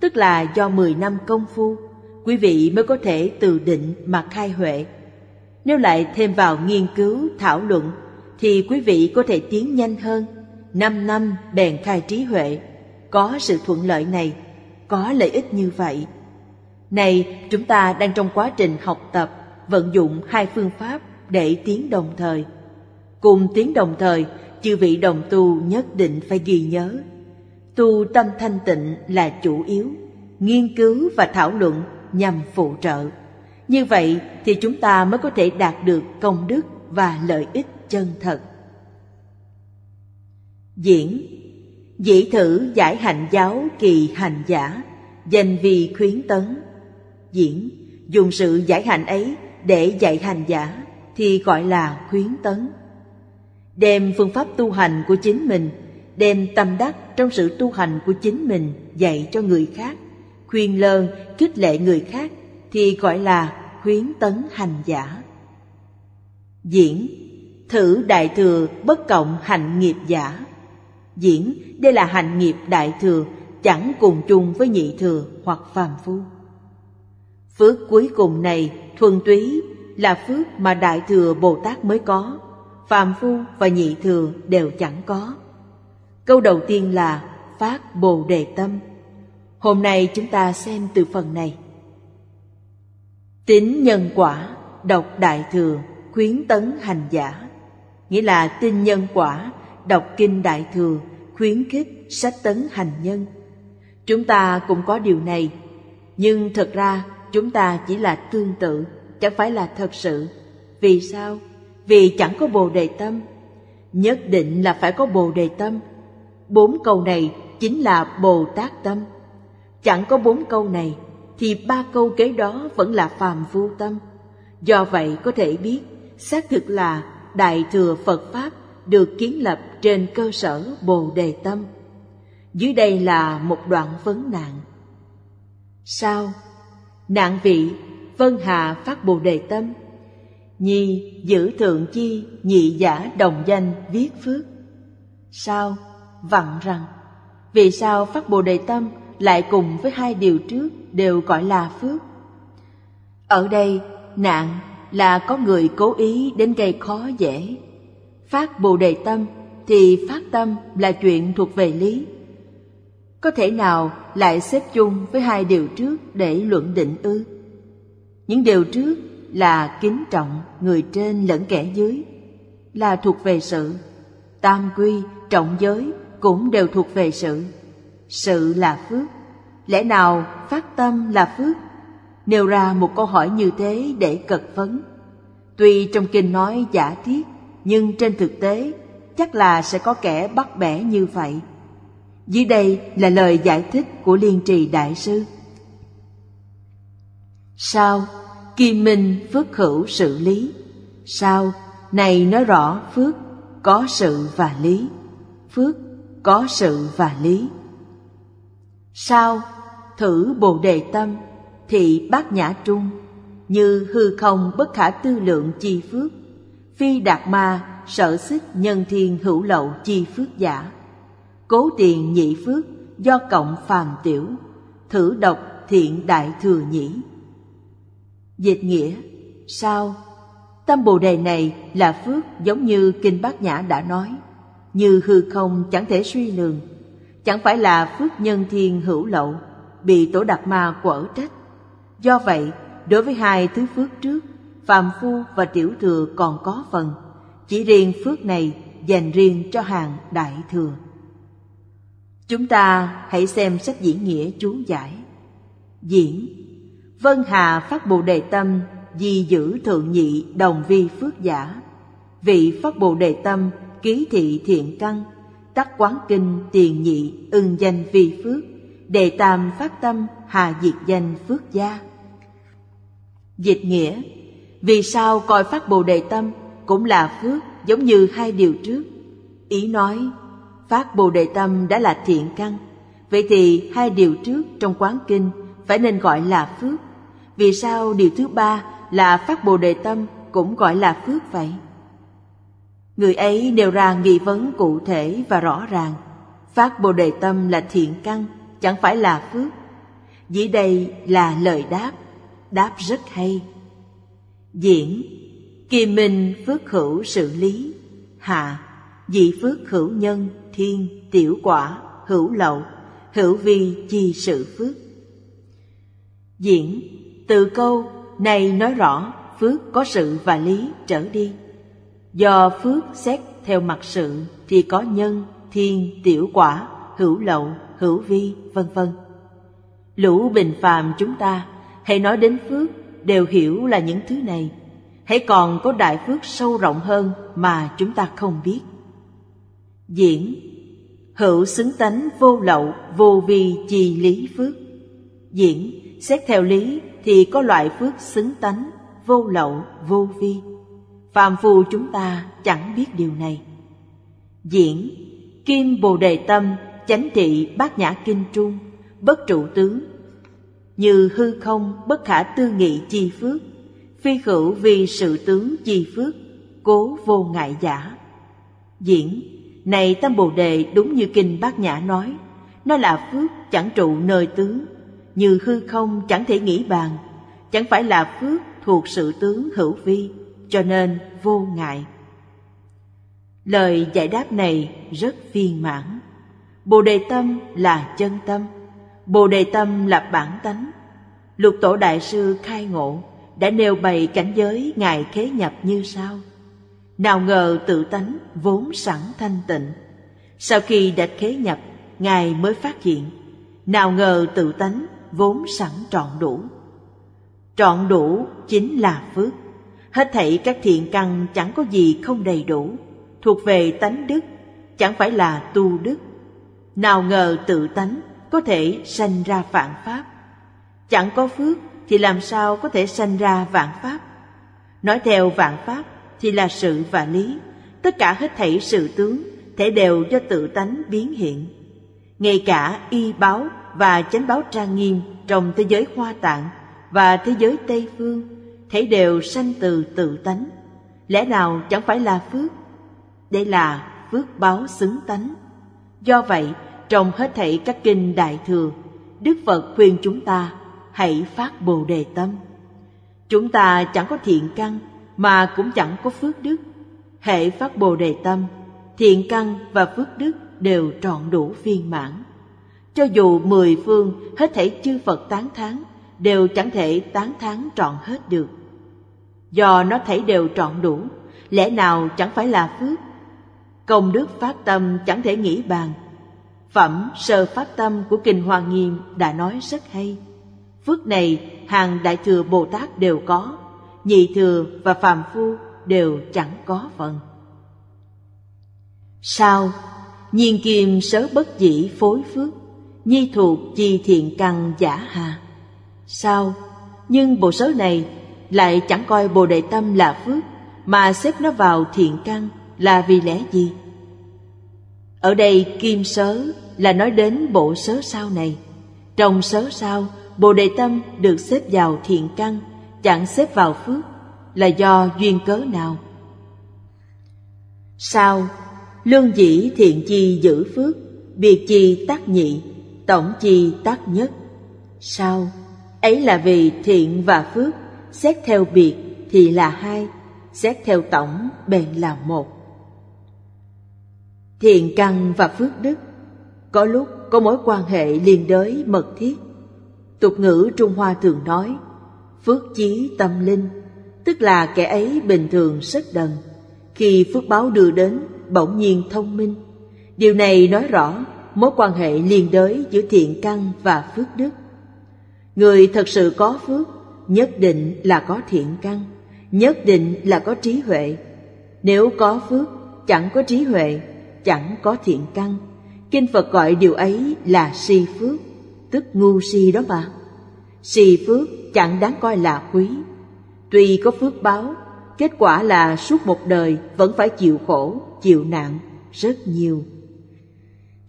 tức là do 10 năm công phu quý vị mới có thể từ định mà khai huệ nếu lại thêm vào nghiên cứu thảo luận thì quý vị có thể tiến nhanh hơn 5 năm bèn khai trí huệ có sự thuận lợi này có lợi ích như vậy này chúng ta đang trong quá trình học tập vận dụng hai phương pháp để tiến đồng thời. Cùng tiến đồng thời, chư vị đồng tu nhất định phải ghi nhớ. Tu tâm thanh tịnh là chủ yếu, nghiên cứu và thảo luận nhằm phụ trợ. Như vậy thì chúng ta mới có thể đạt được công đức và lợi ích chân thật. Diễn Dĩ thử giải hành giáo kỳ hành giả, dành vì khuyến tấn. Diễn Dùng sự giải hành ấy để dạy hành giả thì gọi là khuyến tấn. Đem phương pháp tu hành của chính mình, đem tâm đắc trong sự tu hành của chính mình dạy cho người khác, khuyên lơn, khích lệ người khác thì gọi là khuyến tấn hành giả. Diễn Thử đại thừa bất cộng hạnh nghiệp giả Diễn đây là hạnh nghiệp đại thừa chẳng cùng chung với nhị thừa hoặc phàm phu. Phước cuối cùng này thuần túy là phước mà Đại Thừa Bồ Tát mới có, Phạm Phu và Nhị Thừa đều chẳng có. Câu đầu tiên là Phát Bồ Đề Tâm. Hôm nay chúng ta xem từ phần này. Tín nhân quả, đọc Đại Thừa, khuyến tấn hành giả. Nghĩa là tin nhân quả, đọc Kinh Đại Thừa, khuyến khích sách tấn hành nhân. Chúng ta cũng có điều này, nhưng thật ra chúng ta chỉ là tương tự chẳng phải là thật sự vì sao vì chẳng có bồ đề tâm nhất định là phải có bồ đề tâm bốn câu này chính là bồ tát tâm chẳng có bốn câu này thì ba câu kế đó vẫn là phàm vô tâm do vậy có thể biết xác thực là đại thừa phật pháp được kiến lập trên cơ sở bồ đề tâm dưới đây là một đoạn vấn nạn sao nạn vị vân hà phát bồ đề tâm nhi giữ thượng chi nhị giả đồng danh viết phước sao vặn rằng vì sao phát bồ đề tâm lại cùng với hai điều trước đều gọi là phước ở đây nạn là có người cố ý đến gây khó dễ phát bồ đề tâm thì phát tâm là chuyện thuộc về lý có thể nào lại xếp chung với hai điều trước để luận định ư những điều trước là kính trọng người trên lẫn kẻ dưới là thuộc về sự tam quy trọng giới cũng đều thuộc về sự sự là phước lẽ nào phát tâm là phước nêu ra một câu hỏi như thế để cật vấn tuy trong kinh nói giả thiết nhưng trên thực tế chắc là sẽ có kẻ bắt bẻ như vậy dưới đây là lời giải thích của Liên trì Đại sư. Sao? Kỳ minh phước hữu sự lý. Sao? Này nói rõ phước có sự và lý. Phước có sự và lý. Sao? Thử Bồ Đề Tâm, thị bát nhã trung, như hư không bất khả tư lượng chi phước, phi đạt ma sở xích nhân thiên hữu lậu chi phước giả cố tiền nhị phước do cộng phàm tiểu thử độc thiện đại thừa nhĩ dịch nghĩa sao tâm bồ đề này là phước giống như kinh bát nhã đã nói như hư không chẳng thể suy lường chẳng phải là phước nhân thiên hữu lậu bị tổ đạt ma quở trách do vậy đối với hai thứ phước trước phàm phu và tiểu thừa còn có phần chỉ riêng phước này dành riêng cho hàng đại thừa Chúng ta hãy xem sách diễn nghĩa chú giải. Diễn Vân Hà phát Bồ Đề Tâm di giữ thượng nhị đồng vi phước giả. Vị phát Bồ Đề Tâm ký thị thiện căn tắc quán kinh tiền nhị ưng danh vi phước đề tam phát tâm hà diệt danh phước gia dịch nghĩa vì sao coi phát bồ đề tâm cũng là phước giống như hai điều trước ý nói Phát Bồ Đề Tâm đã là thiện căn, vậy thì hai điều trước trong quán kinh phải nên gọi là phước. Vì sao điều thứ ba là phát Bồ Đề Tâm cũng gọi là phước vậy? Người ấy đều ra nghi vấn cụ thể và rõ ràng. Phát Bồ Đề Tâm là thiện căn, chẳng phải là phước. Dĩ đây là lời đáp, đáp rất hay. Diễn Kỳ minh phước hữu sự lý Hạ Dị phước hữu nhân thiên, tiểu quả, hữu lậu, hữu vi chi sự phước. Diễn, từ câu này nói rõ phước có sự và lý trở đi. Do phước xét theo mặt sự thì có nhân, thiên, tiểu quả, hữu lậu, hữu vi, vân vân. Lũ bình phàm chúng ta hãy nói đến phước đều hiểu là những thứ này. Hãy còn có đại phước sâu rộng hơn mà chúng ta không biết. Diễn hữu xứng tánh vô lậu vô vi chi lý phước diễn xét theo lý thì có loại phước xứng tánh vô lậu vô vi phàm phu chúng ta chẳng biết điều này diễn kim bồ đề tâm chánh trị bát nhã kinh trung bất trụ tướng như hư không bất khả tư nghị chi phước phi khử vì sự tướng chi phước cố vô ngại giả diễn này Tam Bồ Đề đúng như Kinh Bát Nhã nói, nó là phước chẳng trụ nơi tướng, như hư không chẳng thể nghĩ bàn, chẳng phải là phước thuộc sự tướng hữu vi, cho nên vô ngại. Lời giải đáp này rất viên mãn. Bồ đề tâm là chân tâm, Bồ đề tâm là bản tánh. Lục tổ đại sư khai ngộ đã nêu bày cảnh giới ngài khế nhập như sau: nào ngờ tự tánh vốn sẵn thanh tịnh sau khi đã khế nhập ngài mới phát hiện nào ngờ tự tánh vốn sẵn trọn đủ trọn đủ chính là phước hết thảy các thiện căn chẳng có gì không đầy đủ thuộc về tánh đức chẳng phải là tu đức nào ngờ tự tánh có thể sanh ra vạn pháp chẳng có phước thì làm sao có thể sanh ra vạn pháp nói theo vạn pháp thì là sự và lý tất cả hết thảy sự tướng thể đều do tự tánh biến hiện ngay cả y báo và chánh báo trang nghiêm trong thế giới hoa tạng và thế giới tây phương thể đều sanh từ tự tánh lẽ nào chẳng phải là phước đây là phước báo xứng tánh do vậy trong hết thảy các kinh đại thừa đức phật khuyên chúng ta hãy phát bồ đề tâm chúng ta chẳng có thiện căn mà cũng chẳng có phước đức hệ phát bồ đề tâm thiện căn và phước đức đều trọn đủ viên mãn cho dù mười phương hết thể chư phật tán thán đều chẳng thể tán thán trọn hết được do nó thể đều trọn đủ lẽ nào chẳng phải là phước công đức phát tâm chẳng thể nghĩ bàn phẩm sơ phát tâm của kinh hoa nghiêm đã nói rất hay phước này hàng đại thừa bồ tát đều có nhị thừa và phàm phu đều chẳng có phần sao nhiên kim sớ bất dĩ phối phước nhi thuộc chi thiện căn giả hà sao nhưng bộ sớ này lại chẳng coi bồ đề tâm là phước mà xếp nó vào thiện căn là vì lẽ gì ở đây kim sớ là nói đến bộ sớ sau này trong sớ sao bồ đề tâm được xếp vào thiện căn chẳng xếp vào phước là do duyên cớ nào sao lương dĩ thiện chi giữ phước biệt chi tác nhị tổng chi tác nhất sao ấy là vì thiện và phước xét theo biệt thì là hai xét theo tổng bèn là một thiện căn và phước đức có lúc có mối quan hệ liên đới mật thiết tục ngữ trung hoa thường nói phước chí tâm linh tức là kẻ ấy bình thường rất đần khi phước báo đưa đến bỗng nhiên thông minh điều này nói rõ mối quan hệ liên đới giữa thiện căn và phước đức người thật sự có phước nhất định là có thiện căn nhất định là có trí huệ nếu có phước chẳng có trí huệ chẳng có thiện căn kinh phật gọi điều ấy là si phước tức ngu si đó mà si phước chẳng đáng coi là quý. Tuy có phước báo, kết quả là suốt một đời vẫn phải chịu khổ, chịu nạn rất nhiều.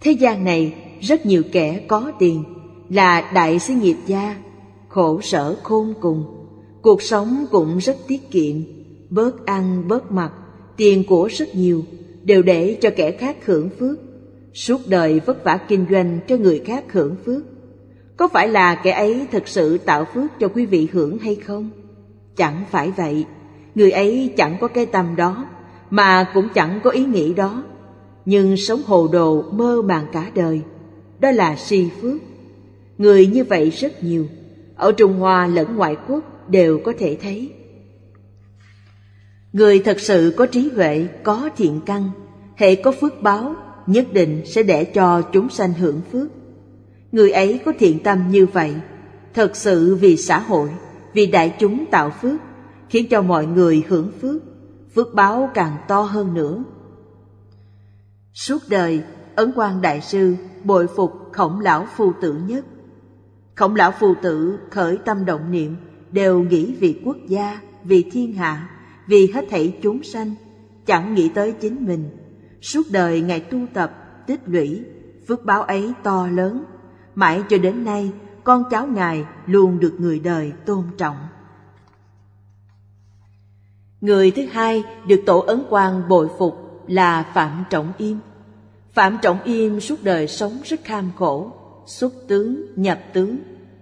Thế gian này rất nhiều kẻ có tiền là đại sĩ nghiệp gia, khổ sở khôn cùng. Cuộc sống cũng rất tiết kiệm, bớt ăn bớt mặc, tiền của rất nhiều, đều để cho kẻ khác hưởng phước. Suốt đời vất vả kinh doanh cho người khác hưởng phước có phải là kẻ ấy thực sự tạo phước cho quý vị hưởng hay không chẳng phải vậy người ấy chẳng có cái tâm đó mà cũng chẳng có ý nghĩ đó nhưng sống hồ đồ mơ màng cả đời đó là si phước người như vậy rất nhiều ở trung hoa lẫn ngoại quốc đều có thể thấy người thật sự có trí huệ có thiện căn hệ có phước báo nhất định sẽ để cho chúng sanh hưởng phước người ấy có thiện tâm như vậy thật sự vì xã hội vì đại chúng tạo phước khiến cho mọi người hưởng phước phước báo càng to hơn nữa suốt đời ấn quan đại sư bội phục khổng lão phu tử nhất khổng lão phu tử khởi tâm động niệm đều nghĩ vì quốc gia vì thiên hạ vì hết thảy chúng sanh chẳng nghĩ tới chính mình suốt đời ngài tu tập tích lũy phước báo ấy to lớn mãi cho đến nay con cháu ngài luôn được người đời tôn trọng người thứ hai được tổ ấn quang bội phục là phạm trọng yêm phạm trọng yêm suốt đời sống rất kham khổ xuất tướng nhập tướng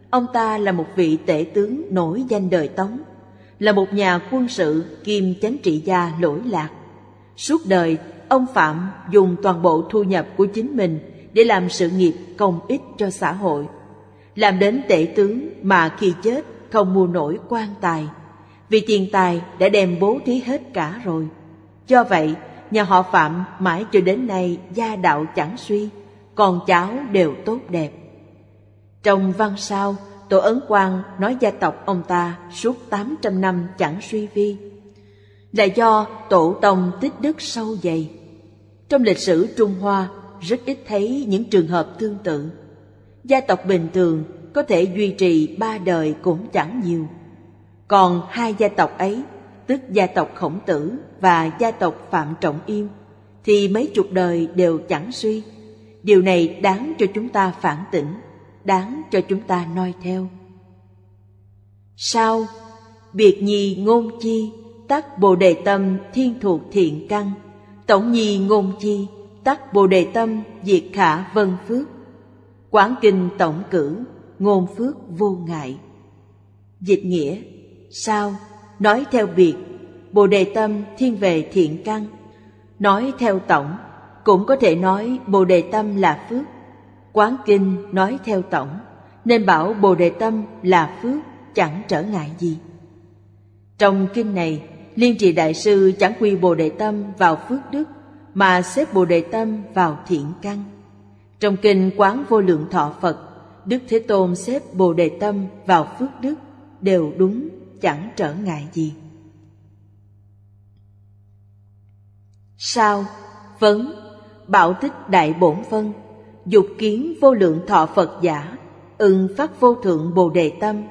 ông ta là một vị tể tướng nổi danh đời tống là một nhà quân sự kiêm chánh trị gia lỗi lạc suốt đời ông phạm dùng toàn bộ thu nhập của chính mình để làm sự nghiệp công ích cho xã hội làm đến tể tướng mà khi chết không mua nổi quan tài vì tiền tài đã đem bố thí hết cả rồi do vậy nhà họ phạm mãi cho đến nay gia đạo chẳng suy con cháu đều tốt đẹp trong văn sao tổ ấn quang nói gia tộc ông ta suốt 800 năm chẳng suy vi là do tổ tông tích đức sâu dày trong lịch sử trung hoa rất ít thấy những trường hợp tương tự. Gia tộc bình thường có thể duy trì ba đời cũng chẳng nhiều. Còn hai gia tộc ấy, tức gia tộc Khổng Tử và gia tộc Phạm Trọng Yêm, thì mấy chục đời đều chẳng suy. Điều này đáng cho chúng ta phản tỉnh, đáng cho chúng ta noi theo. Sao? Biệt nhi ngôn chi, tác bồ đề tâm thiên thuộc thiện căn, tổng nhi ngôn chi, tắc bồ đề tâm diệt khả vân phước quán kinh tổng cử ngôn phước vô ngại dịch nghĩa sao nói theo biệt bồ đề tâm thiên về thiện căn nói theo tổng cũng có thể nói bồ đề tâm là phước quán kinh nói theo tổng nên bảo bồ đề tâm là phước chẳng trở ngại gì trong kinh này liên trì đại sư chẳng quy bồ đề tâm vào phước đức mà xếp Bồ Đề Tâm vào thiện căn. Trong kinh Quán Vô Lượng Thọ Phật, Đức Thế Tôn xếp Bồ Đề Tâm vào phước đức đều đúng, chẳng trở ngại gì. Sao? Vấn Bảo tích đại bổn phân Dục kiến vô lượng thọ Phật giả Ưng phát vô thượng bồ đề tâm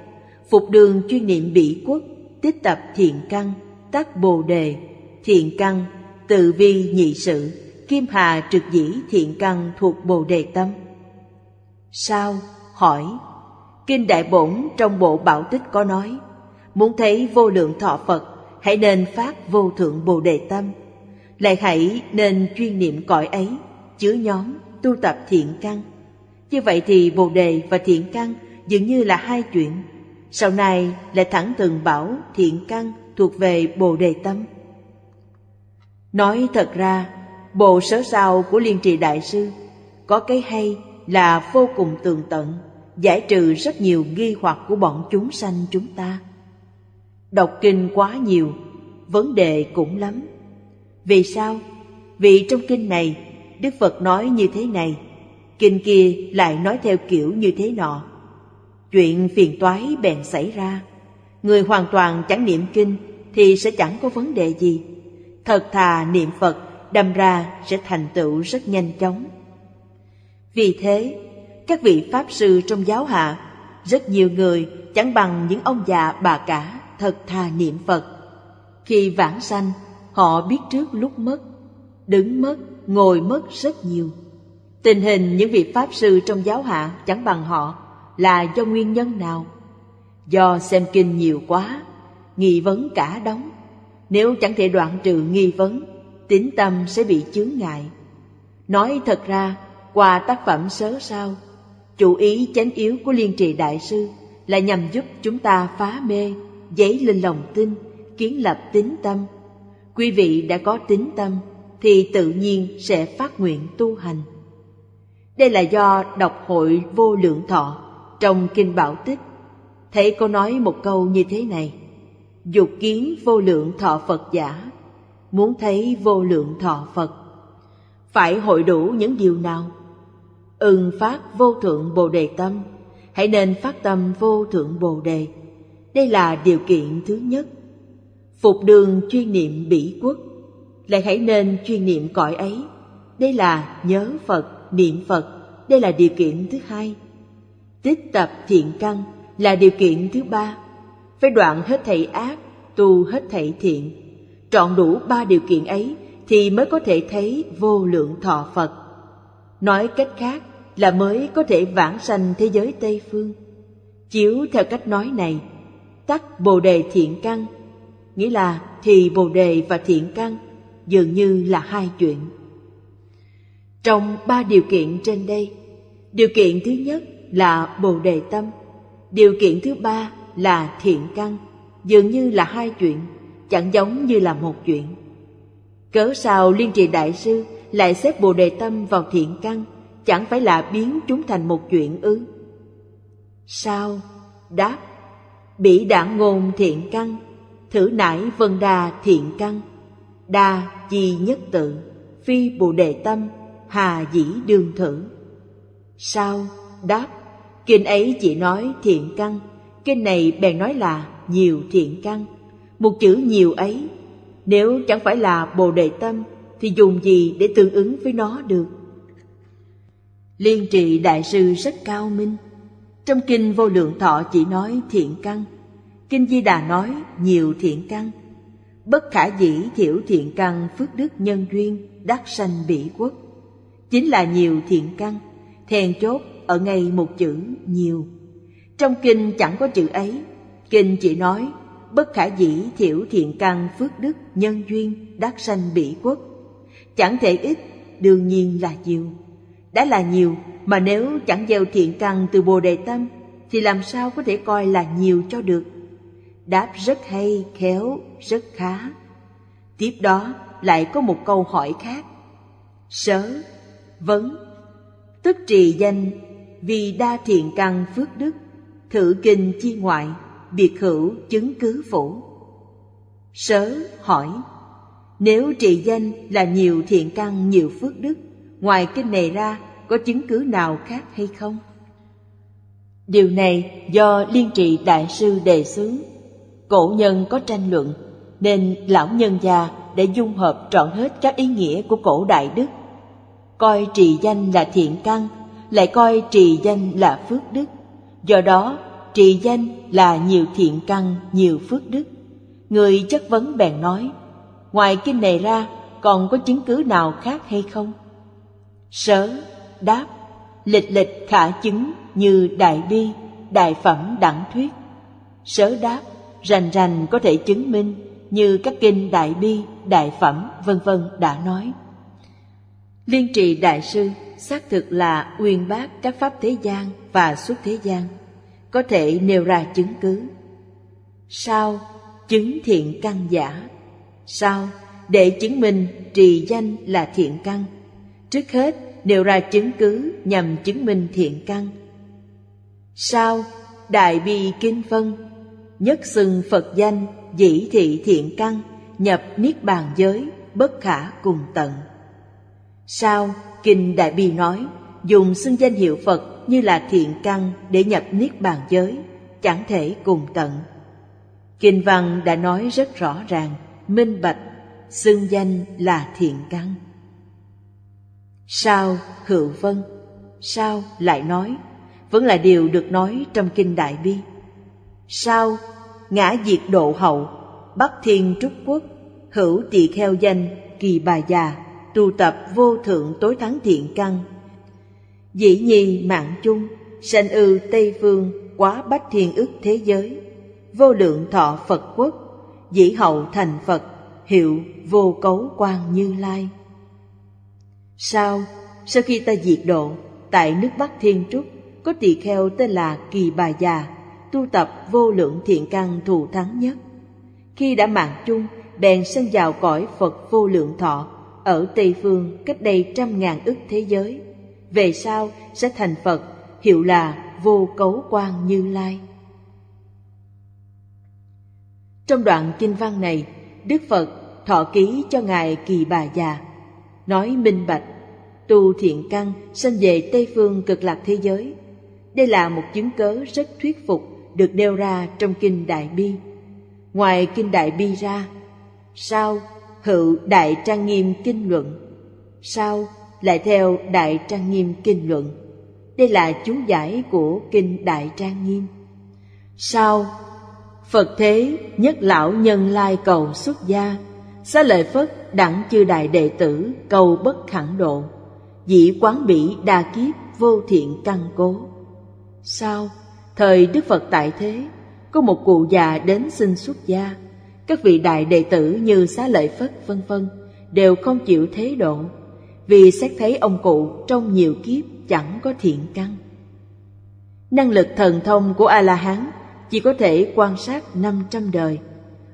Phục đường chuyên niệm bỉ quốc Tích tập thiện căn Tác bồ đề Thiện căn từ vi nhị sự, kim hà trực dĩ thiện căn thuộc Bồ Đề Tâm. Sao? Hỏi. Kinh Đại Bổn trong bộ Bảo Tích có nói, muốn thấy vô lượng thọ Phật, hãy nên phát vô thượng Bồ Đề Tâm. Lại hãy nên chuyên niệm cõi ấy, chứa nhóm, tu tập thiện căn. Như vậy thì Bồ Đề và thiện căn dường như là hai chuyện. Sau này lại thẳng từng bảo thiện căn thuộc về Bồ Đề Tâm. Nói thật ra, bộ sớ sao của Liên Trì Đại Sư có cái hay là vô cùng tường tận, giải trừ rất nhiều nghi hoặc của bọn chúng sanh chúng ta. Đọc kinh quá nhiều, vấn đề cũng lắm. Vì sao? Vì trong kinh này, Đức Phật nói như thế này, kinh kia lại nói theo kiểu như thế nọ. Chuyện phiền toái bèn xảy ra, người hoàn toàn chẳng niệm kinh thì sẽ chẳng có vấn đề gì thật thà niệm Phật đâm ra sẽ thành tựu rất nhanh chóng. Vì thế, các vị Pháp sư trong giáo hạ, rất nhiều người chẳng bằng những ông già bà cả thật thà niệm Phật. Khi vãng sanh, họ biết trước lúc mất, đứng mất, ngồi mất rất nhiều. Tình hình những vị Pháp sư trong giáo hạ chẳng bằng họ là do nguyên nhân nào? Do xem kinh nhiều quá, nghi vấn cả đóng, nếu chẳng thể đoạn trừ nghi vấn, tín tâm sẽ bị chướng ngại. Nói thật ra, qua tác phẩm sớ sao, chủ ý chánh yếu của liên trì đại sư là nhằm giúp chúng ta phá mê, dấy lên lòng tin, kiến lập tín tâm. Quý vị đã có tín tâm thì tự nhiên sẽ phát nguyện tu hành. Đây là do đọc hội vô lượng thọ trong Kinh Bảo Tích. Thấy cô nói một câu như thế này. Dục kiến vô lượng thọ Phật giả Muốn thấy vô lượng thọ Phật Phải hội đủ những điều nào? Ưng phát vô thượng Bồ Đề tâm Hãy nên phát tâm vô thượng Bồ Đề Đây là điều kiện thứ nhất Phục đường chuyên niệm bỉ quốc Lại hãy nên chuyên niệm cõi ấy Đây là nhớ Phật, niệm Phật Đây là điều kiện thứ hai Tích tập thiện căn là điều kiện thứ ba phải đoạn hết thảy ác, tu hết thảy thiện. Trọn đủ ba điều kiện ấy thì mới có thể thấy vô lượng thọ Phật. Nói cách khác là mới có thể vãng sanh thế giới Tây Phương. Chiếu theo cách nói này, tắt bồ đề thiện căn, nghĩa là thì bồ đề và thiện căn dường như là hai chuyện. Trong ba điều kiện trên đây, điều kiện thứ nhất là bồ đề tâm, điều kiện thứ ba là thiện căn dường như là hai chuyện chẳng giống như là một chuyện cớ sao liên trì đại sư lại xếp bồ đề tâm vào thiện căn chẳng phải là biến chúng thành một chuyện ư sao đáp bỉ đảng ngôn thiện căn thử nải vân đà thiện căn đa chi nhất tự phi bồ đề tâm hà dĩ đương thử sao đáp kinh ấy chỉ nói thiện căn Kinh này bèn nói là nhiều thiện căn. Một chữ nhiều ấy, nếu chẳng phải là Bồ Đề Tâm thì dùng gì để tương ứng với nó được? Liên trì đại sư rất cao minh. Trong kinh Vô Lượng Thọ chỉ nói thiện căn, kinh Di Đà nói nhiều thiện căn. Bất khả dĩ thiểu thiện căn phước đức nhân duyên đắc sanh bỉ quốc. Chính là nhiều thiện căn, thèn chốt ở ngay một chữ nhiều trong kinh chẳng có chữ ấy, kinh chỉ nói bất khả dĩ thiểu thiện căn phước đức nhân duyên đắc sanh bỉ quốc. Chẳng thể ít, đương nhiên là nhiều. Đã là nhiều mà nếu chẳng gieo thiện căn từ Bồ đề tâm thì làm sao có thể coi là nhiều cho được? Đáp rất hay, khéo, rất khá. Tiếp đó lại có một câu hỏi khác. Sớ, vấn, tức trì danh vì đa thiện căn phước đức thử kinh chi ngoại biệt hữu chứng cứ phủ sớ hỏi nếu trì danh là nhiều thiện căn nhiều phước đức ngoài kinh này ra có chứng cứ nào khác hay không điều này do liên trị đại sư đề xướng cổ nhân có tranh luận nên lão nhân già đã dung hợp trọn hết các ý nghĩa của cổ đại đức coi trì danh là thiện căn lại coi trì danh là phước đức do đó trì danh là nhiều thiện căn nhiều phước đức người chất vấn bèn nói ngoài kinh này ra còn có chứng cứ nào khác hay không sớ đáp lịch lịch khả chứng như đại bi đại phẩm đẳng thuyết sớ đáp rành rành có thể chứng minh như các kinh đại bi đại phẩm vân vân đã nói liên trì đại sư xác thực là uyên bác các pháp thế gian và suốt thế gian có thể nêu ra chứng cứ sao chứng thiện căn giả sao để chứng minh trì danh là thiện căn trước hết nêu ra chứng cứ nhằm chứng minh thiện căn sao đại bi kinh phân nhất xưng phật danh dĩ thị thiện căn nhập niết bàn giới bất khả cùng tận sao Kinh Đại Bi nói, dùng xưng danh hiệu Phật như là thiện căn để nhập niết bàn giới, chẳng thể cùng tận. Kinh văn đã nói rất rõ ràng, minh bạch, xưng danh là thiện căn. Sao hữu vân? Sao lại nói? Vẫn là điều được nói trong Kinh Đại Bi. Sao ngã diệt độ hậu, bắc thiên trúc quốc, hữu tỳ kheo danh kỳ bà già tu tập vô thượng tối thắng thiện căn dĩ nhi mạng chung sanh ư tây phương quá bách thiên ức thế giới vô lượng thọ phật quốc dĩ hậu thành phật hiệu vô cấu quan như lai sau sau khi ta diệt độ tại nước bắc thiên trúc có tỳ kheo tên là kỳ bà già tu tập vô lượng thiện căn thù thắng nhất khi đã mạng chung bèn sanh vào cõi phật vô lượng thọ ở Tây Phương cách đây trăm ngàn ức thế giới, về sau sẽ thành Phật, hiệu là vô cấu quan như lai. Trong đoạn kinh văn này, Đức Phật thọ ký cho Ngài Kỳ Bà Già, nói minh bạch, tu thiện căn sanh về Tây Phương cực lạc thế giới. Đây là một chứng cớ rất thuyết phục được nêu ra trong Kinh Đại Bi. Ngoài Kinh Đại Bi ra, sao hữu đại trang nghiêm kinh luận sau lại theo đại trang nghiêm kinh luận đây là chú giải của kinh đại trang nghiêm sau phật thế nhất lão nhân lai cầu xuất gia xá lợi phất đẳng chư đại đệ tử cầu bất khẳng độ dĩ quán bỉ đa kiếp vô thiện căn cố sau thời đức phật tại thế có một cụ già đến xin xuất gia các vị đại đệ tử như Xá Lợi Phất vân vân đều không chịu thế độ, vì xét thấy ông cụ trong nhiều kiếp chẳng có thiện căn. Năng lực thần thông của A La Hán chỉ có thể quan sát 500 đời,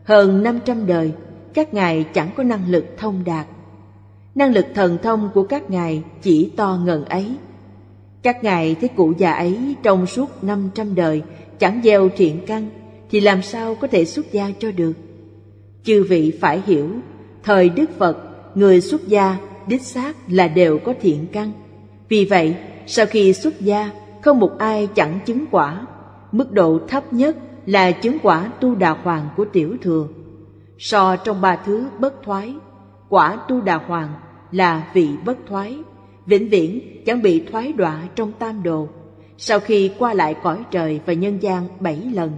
hơn 500 đời các ngài chẳng có năng lực thông đạt. Năng lực thần thông của các ngài chỉ to ngần ấy. Các ngài thấy cụ già ấy trong suốt 500 đời chẳng gieo thiện căn thì làm sao có thể xuất gia cho được? chư vị phải hiểu thời đức phật người xuất gia đích xác là đều có thiện căn vì vậy sau khi xuất gia không một ai chẳng chứng quả mức độ thấp nhất là chứng quả tu đà hoàng của tiểu thừa so trong ba thứ bất thoái quả tu đà hoàng là vị bất thoái vĩnh viễn chẳng bị thoái đọa trong tam đồ sau khi qua lại cõi trời và nhân gian bảy lần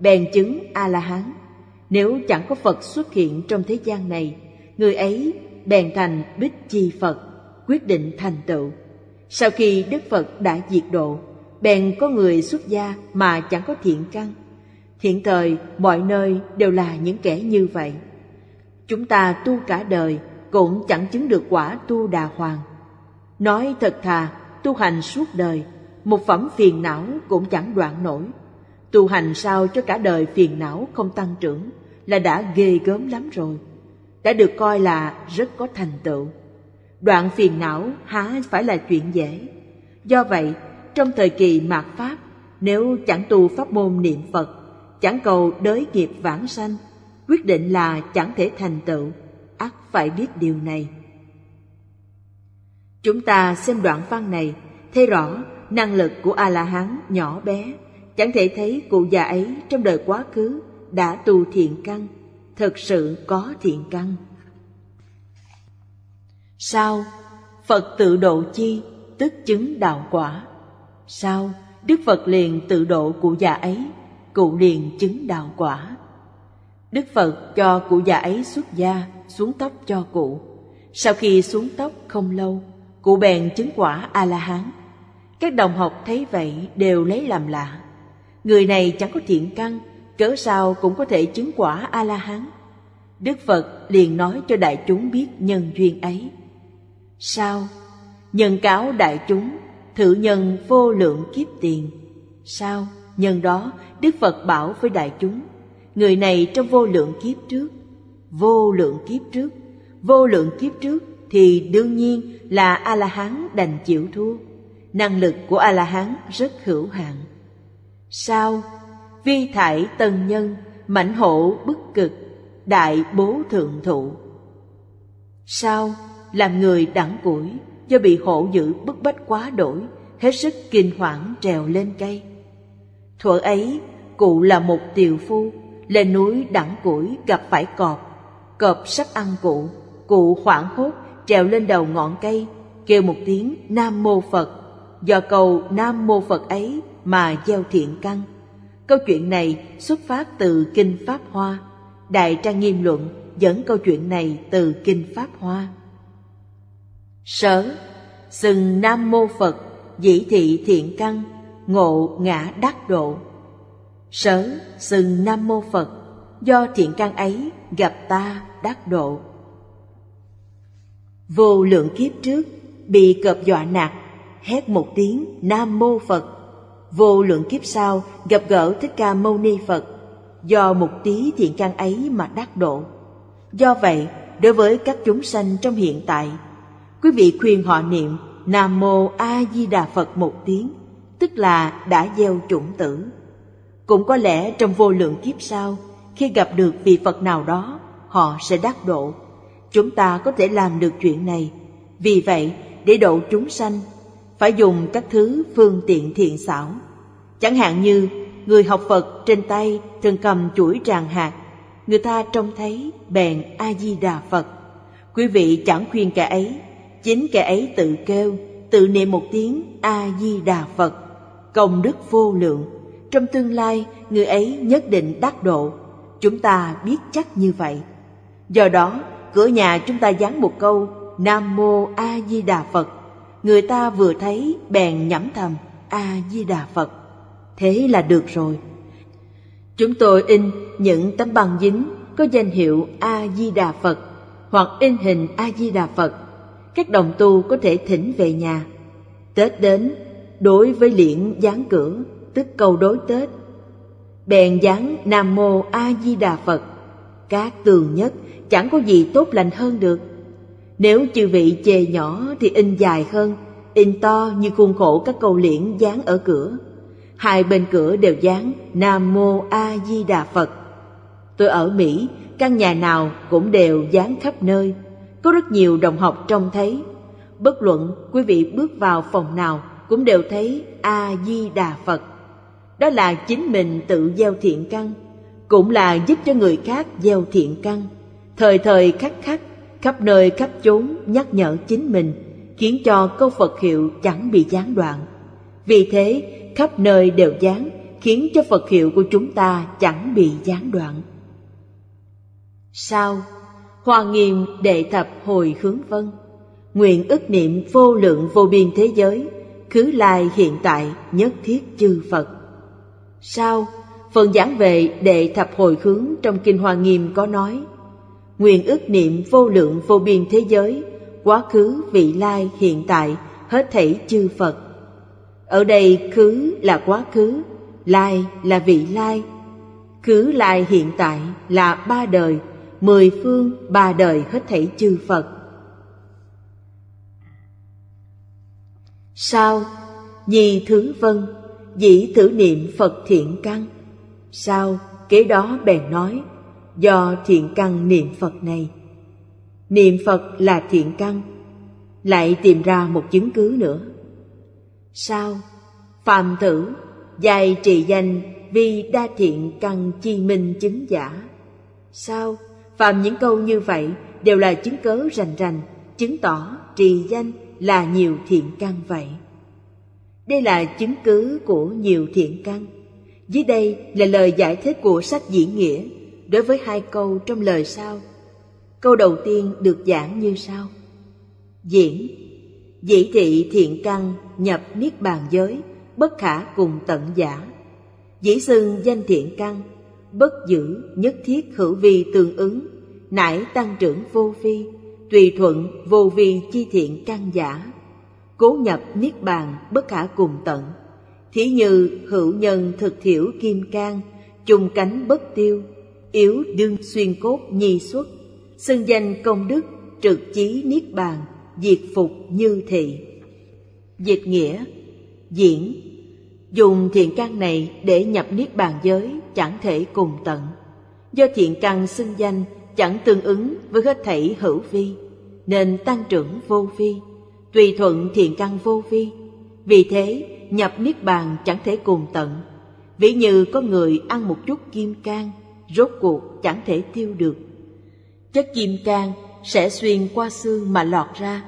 bèn chứng a la hán nếu chẳng có Phật xuất hiện trong thế gian này, người ấy bèn thành Bích Chi Phật, quyết định thành tựu. Sau khi Đức Phật đã diệt độ, bèn có người xuất gia mà chẳng có thiện căn. Hiện thời, mọi nơi đều là những kẻ như vậy. Chúng ta tu cả đời cũng chẳng chứng được quả tu đà hoàng. Nói thật thà, tu hành suốt đời, một phẩm phiền não cũng chẳng đoạn nổi. Tu hành sao cho cả đời phiền não không tăng trưởng là đã ghê gớm lắm rồi, đã được coi là rất có thành tựu. Đoạn phiền não há phải là chuyện dễ. Do vậy, trong thời kỳ mạt Pháp, nếu chẳng tu pháp môn niệm Phật, chẳng cầu đới nghiệp vãng sanh, quyết định là chẳng thể thành tựu, ắt phải biết điều này. Chúng ta xem đoạn văn này, thấy rõ năng lực của A-la-hán nhỏ bé, chẳng thể thấy cụ già ấy trong đời quá khứ đã tu thiện căn, thật sự có thiện căn. Sao Phật tự độ chi, tức chứng đạo quả. Sao Đức Phật liền tự độ cụ già dạ ấy, cụ liền chứng đạo quả. Đức Phật cho cụ già dạ ấy xuất gia, xuống tóc cho cụ. Sau khi xuống tóc không lâu, cụ bèn chứng quả A-la-hán. Các đồng học thấy vậy đều lấy làm lạ. Người này chẳng có thiện căn, cớ sao cũng có thể chứng quả a la hán đức phật liền nói cho đại chúng biết nhân duyên ấy sao nhân cáo đại chúng thử nhân vô lượng kiếp tiền sao nhân đó đức phật bảo với đại chúng người này trong vô lượng kiếp trước vô lượng kiếp trước vô lượng kiếp trước thì đương nhiên là a la hán đành chịu thua năng lực của a la hán rất hữu hạn sao vi thải tần nhân mãnh hộ bất cực đại bố thượng thụ sau làm người đẳng củi do bị hổ dữ bức bách quá đổi hết sức kinh hoảng trèo lên cây thuở ấy cụ là một tiều phu lên núi đẳng củi gặp phải cọp cọp sắp ăn cụ cụ hoảng hốt trèo lên đầu ngọn cây kêu một tiếng nam mô phật do cầu nam mô phật ấy mà gieo thiện căn Câu chuyện này xuất phát từ Kinh Pháp Hoa. Đại Trang Nghiêm Luận dẫn câu chuyện này từ Kinh Pháp Hoa. Sở, sừng Nam Mô Phật, dĩ thị thiện căn, ngộ ngã đắc độ. Sở, sừng Nam Mô Phật, do thiện căn ấy gặp ta đắc độ. Vô lượng kiếp trước, bị cọp dọa nạt, hét một tiếng Nam Mô Phật vô lượng kiếp sau gặp gỡ Thích Ca Mâu Ni Phật, do một tí thiện căn ấy mà đắc độ. Do vậy, đối với các chúng sanh trong hiện tại, quý vị khuyên họ niệm Nam Mô A Di Đà Phật một tiếng, tức là đã gieo chủng tử. Cũng có lẽ trong vô lượng kiếp sau, khi gặp được vị Phật nào đó, họ sẽ đắc độ. Chúng ta có thể làm được chuyện này. Vì vậy, để độ chúng sanh phải dùng các thứ phương tiện thiện xảo. Chẳng hạn như người học Phật trên tay thường cầm chuỗi tràng hạt, người ta trông thấy bèn A-di-đà Phật. Quý vị chẳng khuyên kẻ ấy, chính kẻ ấy tự kêu, tự niệm một tiếng A-di-đà Phật, công đức vô lượng. Trong tương lai, người ấy nhất định đắc độ. Chúng ta biết chắc như vậy. Do đó, cửa nhà chúng ta dán một câu Nam Mô A Di Đà Phật người ta vừa thấy bèn nhẩm thầm a di đà phật thế là được rồi chúng tôi in những tấm băng dính có danh hiệu a di đà phật hoặc in hình a di đà phật các đồng tu có thể thỉnh về nhà tết đến đối với liễn dán cửa tức câu đối tết bèn dán nam mô a di đà phật các tường nhất chẳng có gì tốt lành hơn được nếu chư vị chê nhỏ thì in dài hơn, in to như khuôn khổ các câu liễn dán ở cửa. Hai bên cửa đều dán Nam Mô A Di Đà Phật. Tôi ở Mỹ, căn nhà nào cũng đều dán khắp nơi. Có rất nhiều đồng học trông thấy. Bất luận quý vị bước vào phòng nào cũng đều thấy A Di Đà Phật. Đó là chính mình tự gieo thiện căn, cũng là giúp cho người khác gieo thiện căn. Thời thời khắc khắc khắp nơi khắp chốn nhắc nhở chính mình, khiến cho câu Phật hiệu chẳng bị gián đoạn. Vì thế, khắp nơi đều dán, khiến cho Phật hiệu của chúng ta chẳng bị gián đoạn. Sao? Hoa nghiêm đệ thập hồi hướng vân Nguyện ức niệm vô lượng vô biên thế giới Khứ lai hiện tại nhất thiết chư Phật Sao? Phần giảng về đệ thập hồi hướng trong Kinh Hoa Nghiêm có nói nguyện ước niệm vô lượng vô biên thế giới, quá khứ, vị lai, hiện tại, hết thảy chư Phật. Ở đây khứ là quá khứ, lai là vị lai, khứ lai hiện tại là ba đời, mười phương ba đời hết thảy chư Phật. Sao? nhi thứ vân, dĩ thử niệm Phật thiện căn. Sao? Kế đó bèn nói – do thiện căn niệm Phật này. Niệm Phật là thiện căn, lại tìm ra một chứng cứ nữa. Sao? Phạm tử, dài trì danh vì đa thiện căn chi minh chứng giả. Sao? Phạm những câu như vậy đều là chứng cớ rành rành, chứng tỏ trì danh là nhiều thiện căn vậy. Đây là chứng cứ của nhiều thiện căn. Dưới đây là lời giải thích của sách diễn nghĩa đối với hai câu trong lời sau. Câu đầu tiên được giảng như sau. Diễn Dĩ thị thiện căn nhập niết bàn giới, bất khả cùng tận giả. Dĩ xưng danh thiện căn, bất giữ nhất thiết hữu vi tương ứng, nãi tăng trưởng vô vi, tùy thuận vô vi chi thiện căn giả. Cố nhập niết bàn bất khả cùng tận. Thí như hữu nhân thực thiểu kim cang, trùng cánh bất tiêu, yếu đương xuyên cốt nhi xuất xưng danh công đức trực chí niết bàn diệt phục như thị dịch nghĩa diễn dùng thiện căn này để nhập niết bàn giới chẳng thể cùng tận do thiện căn xưng danh chẳng tương ứng với hết thảy hữu vi nên tăng trưởng vô vi tùy thuận thiện căn vô vi vì thế nhập niết bàn chẳng thể cùng tận ví như có người ăn một chút kim cang rốt cuộc chẳng thể tiêu được. Chất kim cang sẽ xuyên qua xương mà lọt ra.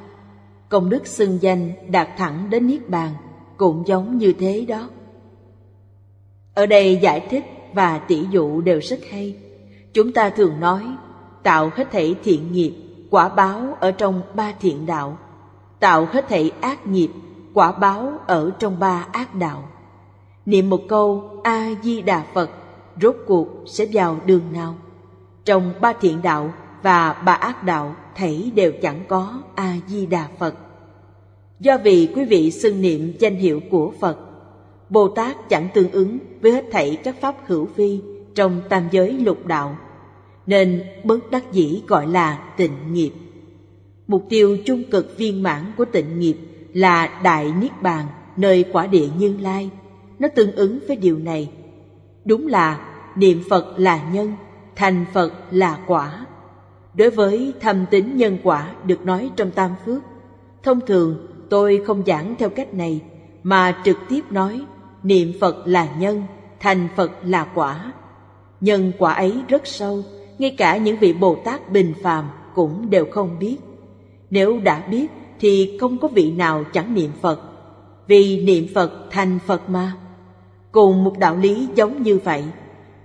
Công đức xưng danh đạt thẳng đến Niết Bàn cũng giống như thế đó. Ở đây giải thích và tỷ dụ đều rất hay. Chúng ta thường nói tạo hết thảy thiện nghiệp, quả báo ở trong ba thiện đạo. Tạo hết thảy ác nghiệp, quả báo ở trong ba ác đạo. Niệm một câu A-di-đà Phật rốt cuộc sẽ vào đường nào trong ba thiện đạo và ba ác đạo thảy đều chẳng có a di đà phật do vì quý vị xưng niệm danh hiệu của phật bồ tát chẳng tương ứng với hết thảy các pháp hữu vi trong tam giới lục đạo nên bất đắc dĩ gọi là tịnh nghiệp mục tiêu trung cực viên mãn của tịnh nghiệp là đại niết bàn nơi quả địa như lai nó tương ứng với điều này Đúng là niệm Phật là nhân, thành Phật là quả. Đối với thâm tính nhân quả được nói trong Tam Phước, thông thường tôi không giảng theo cách này mà trực tiếp nói niệm Phật là nhân, thành Phật là quả. Nhân quả ấy rất sâu, ngay cả những vị Bồ Tát bình phàm cũng đều không biết. Nếu đã biết thì không có vị nào chẳng niệm Phật, vì niệm Phật thành Phật mà cùng một đạo lý giống như vậy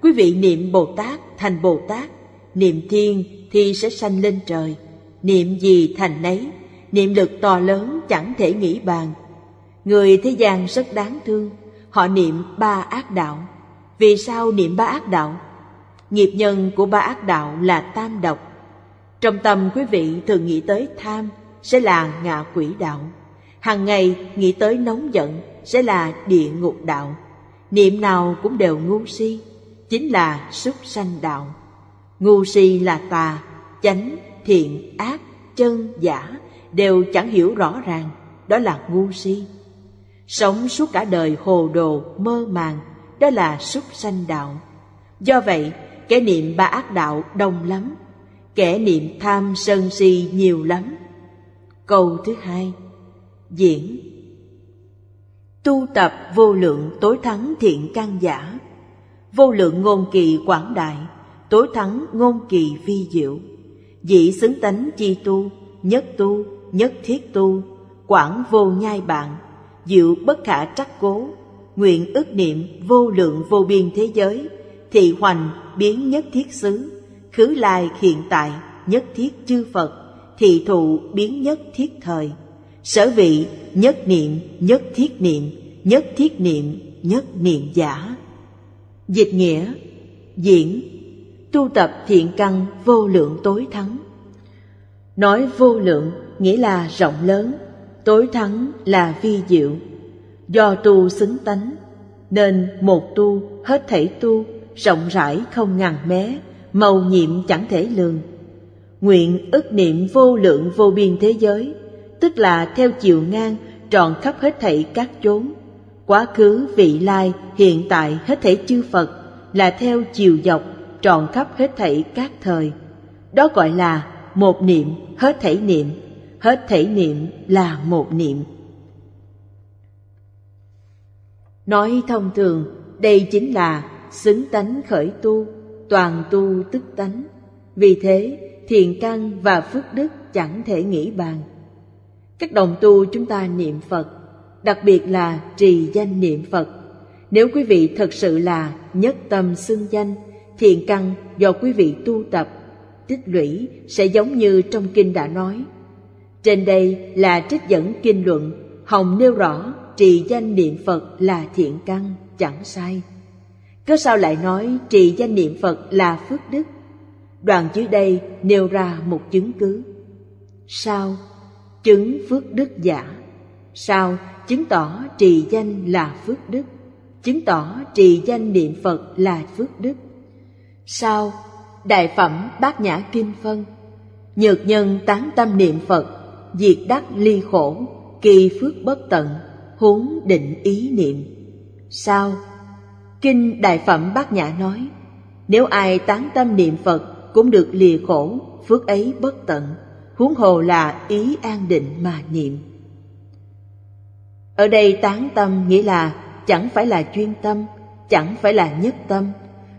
quý vị niệm bồ tát thành bồ tát niệm thiên thì sẽ sanh lên trời niệm gì thành nấy niệm lực to lớn chẳng thể nghĩ bàn người thế gian rất đáng thương họ niệm ba ác đạo vì sao niệm ba ác đạo nghiệp nhân của ba ác đạo là tam độc trong tâm quý vị thường nghĩ tới tham sẽ là ngạ quỷ đạo hàng ngày nghĩ tới nóng giận sẽ là địa ngục đạo niệm nào cũng đều ngu si chính là súc sanh đạo ngu si là tà chánh thiện ác chân giả đều chẳng hiểu rõ ràng đó là ngu si sống suốt cả đời hồ đồ mơ màng đó là súc sanh đạo do vậy kẻ niệm ba ác đạo đông lắm kẻ niệm tham sân si nhiều lắm câu thứ hai diễn tu tập vô lượng tối thắng thiện căn giả vô lượng ngôn kỳ quảng đại tối thắng ngôn kỳ vi diệu dị xứng tánh chi tu nhất tu nhất thiết tu quảng vô nhai bạn diệu bất khả trắc cố nguyện ước niệm vô lượng vô biên thế giới thị hoành biến nhất thiết xứ khứ lai hiện tại nhất thiết chư phật thị thụ biến nhất thiết thời Sở vị nhất niệm, nhất thiết niệm, nhất thiết niệm, nhất niệm giả. Dịch nghĩa, diễn, tu tập thiện căn vô lượng tối thắng. Nói vô lượng nghĩa là rộng lớn, tối thắng là vi diệu. Do tu xứng tánh, nên một tu hết thảy tu, rộng rãi không ngàn mé, màu nhiệm chẳng thể lường. Nguyện ức niệm vô lượng vô biên thế giới – tức là theo chiều ngang tròn khắp hết thảy các chốn. Quá khứ, vị lai, hiện tại hết thảy chư Phật là theo chiều dọc tròn khắp hết thảy các thời. Đó gọi là một niệm hết thảy niệm, hết thảy niệm là một niệm. Nói thông thường, đây chính là xứng tánh khởi tu, toàn tu tức tánh. Vì thế, thiền căn và phước đức chẳng thể nghĩ bàn các đồng tu chúng ta niệm Phật, đặc biệt là trì danh niệm Phật. Nếu quý vị thật sự là nhất tâm xưng danh, thiện căn do quý vị tu tập, tích lũy sẽ giống như trong kinh đã nói. Trên đây là trích dẫn kinh luận, Hồng nêu rõ trì danh niệm Phật là thiện căn, chẳng sai. Cớ sao lại nói trì danh niệm Phật là phước đức? Đoạn dưới đây nêu ra một chứng cứ. Sao chứng phước đức giả sao chứng tỏ trì danh là phước đức chứng tỏ trì danh niệm phật là phước đức sao đại phẩm bát nhã kinh phân nhược nhân tán tâm niệm phật diệt đắc ly khổ kỳ phước bất tận huống định ý niệm sao kinh đại phẩm bát nhã nói nếu ai tán tâm niệm phật cũng được lìa khổ phước ấy bất tận huống hồ là ý an định mà niệm. Ở đây tán tâm nghĩa là chẳng phải là chuyên tâm, chẳng phải là nhất tâm,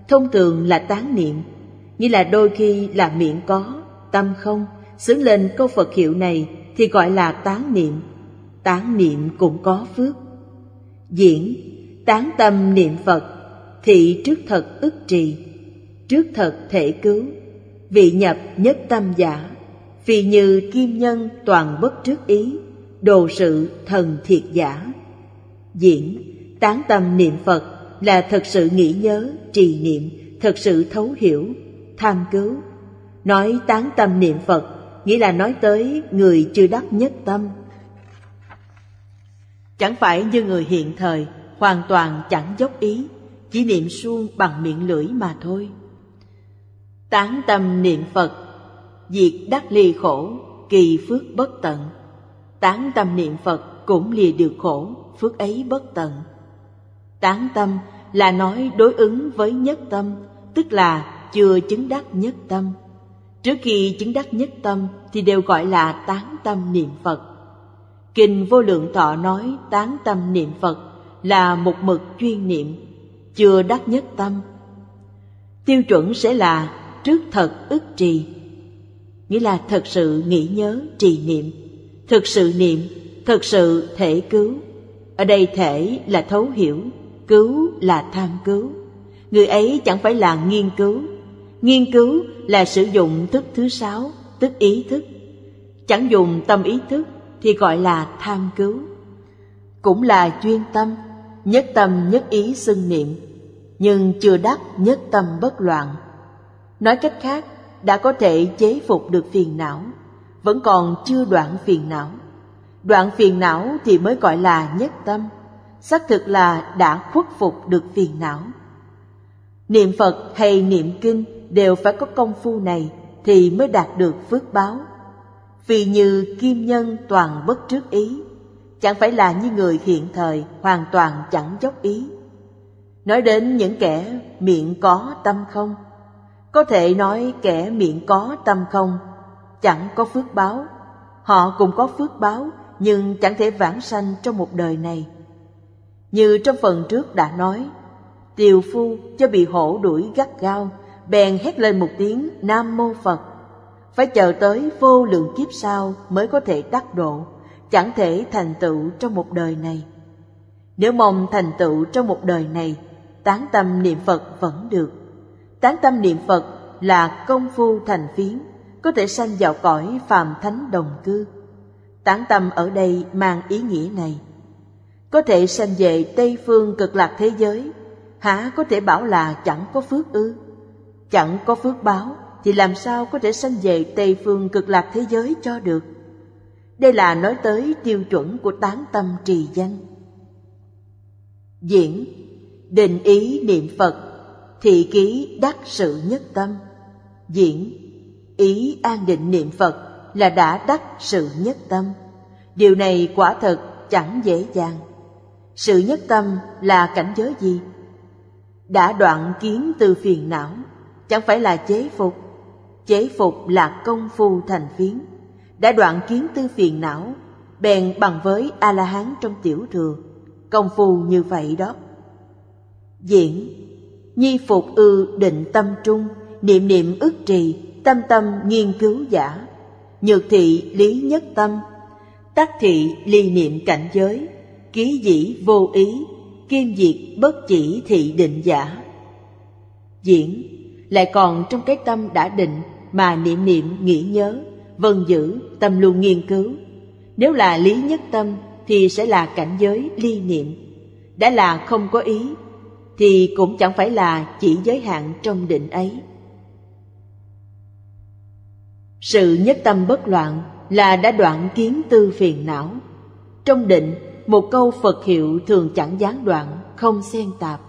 thông thường là tán niệm, nghĩa là đôi khi là miệng có, tâm không, xứng lên câu Phật hiệu này thì gọi là tán niệm. Tán niệm cũng có phước. Diễn, tán tâm niệm Phật, thị trước thật ức trì, trước thật thể cứu, vị nhập nhất tâm giả vì như kim nhân toàn bất trước ý đồ sự thần thiệt giả diễn tán tâm niệm phật là thật sự nghĩ nhớ trì niệm thật sự thấu hiểu tham cứu nói tán tâm niệm phật nghĩa là nói tới người chưa đắc nhất tâm chẳng phải như người hiện thời hoàn toàn chẳng dốc ý chỉ niệm suông bằng miệng lưỡi mà thôi tán tâm niệm phật diệt đắc ly khổ kỳ phước bất tận tán tâm niệm phật cũng lìa được khổ phước ấy bất tận tán tâm là nói đối ứng với nhất tâm tức là chưa chứng đắc nhất tâm trước khi chứng đắc nhất tâm thì đều gọi là tán tâm niệm phật kinh vô lượng thọ nói tán tâm niệm phật là một mực chuyên niệm chưa đắc nhất tâm tiêu chuẩn sẽ là trước thật ức trì nghĩa là thật sự nghĩ nhớ trì niệm thực sự niệm thật sự thể cứu ở đây thể là thấu hiểu cứu là tham cứu người ấy chẳng phải là nghiên cứu nghiên cứu là sử dụng thức thứ sáu tức ý thức chẳng dùng tâm ý thức thì gọi là tham cứu cũng là chuyên tâm nhất tâm nhất ý xưng niệm nhưng chưa đắc nhất tâm bất loạn nói cách khác đã có thể chế phục được phiền não vẫn còn chưa đoạn phiền não đoạn phiền não thì mới gọi là nhất tâm xác thực là đã khuất phục được phiền não niệm phật hay niệm kinh đều phải có công phu này thì mới đạt được phước báo vì như kim nhân toàn bất trước ý chẳng phải là như người hiện thời hoàn toàn chẳng dốc ý nói đến những kẻ miệng có tâm không có thể nói kẻ miệng có tâm không, chẳng có phước báo. Họ cũng có phước báo, nhưng chẳng thể vãng sanh trong một đời này. Như trong phần trước đã nói, tiều phu cho bị hổ đuổi gắt gao, bèn hét lên một tiếng Nam Mô Phật. Phải chờ tới vô lượng kiếp sau mới có thể đắc độ, chẳng thể thành tựu trong một đời này. Nếu mong thành tựu trong một đời này, tán tâm niệm Phật vẫn được. Tán tâm niệm Phật là công phu thành phiến, có thể sanh vào cõi phàm thánh đồng cư. Tán tâm ở đây mang ý nghĩa này. Có thể sanh về Tây phương cực lạc thế giới, hả có thể bảo là chẳng có phước ư? Chẳng có phước báo thì làm sao có thể sanh về Tây phương cực lạc thế giới cho được? Đây là nói tới tiêu chuẩn của tán tâm trì danh. Diễn Định ý niệm Phật thị ký đắc sự nhất tâm diễn ý an định niệm phật là đã đắc sự nhất tâm điều này quả thật chẳng dễ dàng sự nhất tâm là cảnh giới gì đã đoạn kiến từ phiền não chẳng phải là chế phục chế phục là công phu thành phiến đã đoạn kiến tư phiền não bèn bằng với a la hán trong tiểu thừa công phu như vậy đó diễn nhi phục ư định tâm trung niệm niệm ức trì tâm tâm nghiên cứu giả nhược thị lý nhất tâm tác thị ly niệm cảnh giới ký dĩ vô ý kim diệt bất chỉ thị định giả diễn lại còn trong cái tâm đã định mà niệm niệm nghĩ nhớ vân giữ tâm luôn nghiên cứu nếu là lý nhất tâm thì sẽ là cảnh giới ly niệm đã là không có ý thì cũng chẳng phải là chỉ giới hạn trong định ấy sự nhất tâm bất loạn là đã đoạn kiến tư phiền não trong định một câu phật hiệu thường chẳng gián đoạn không xen tạp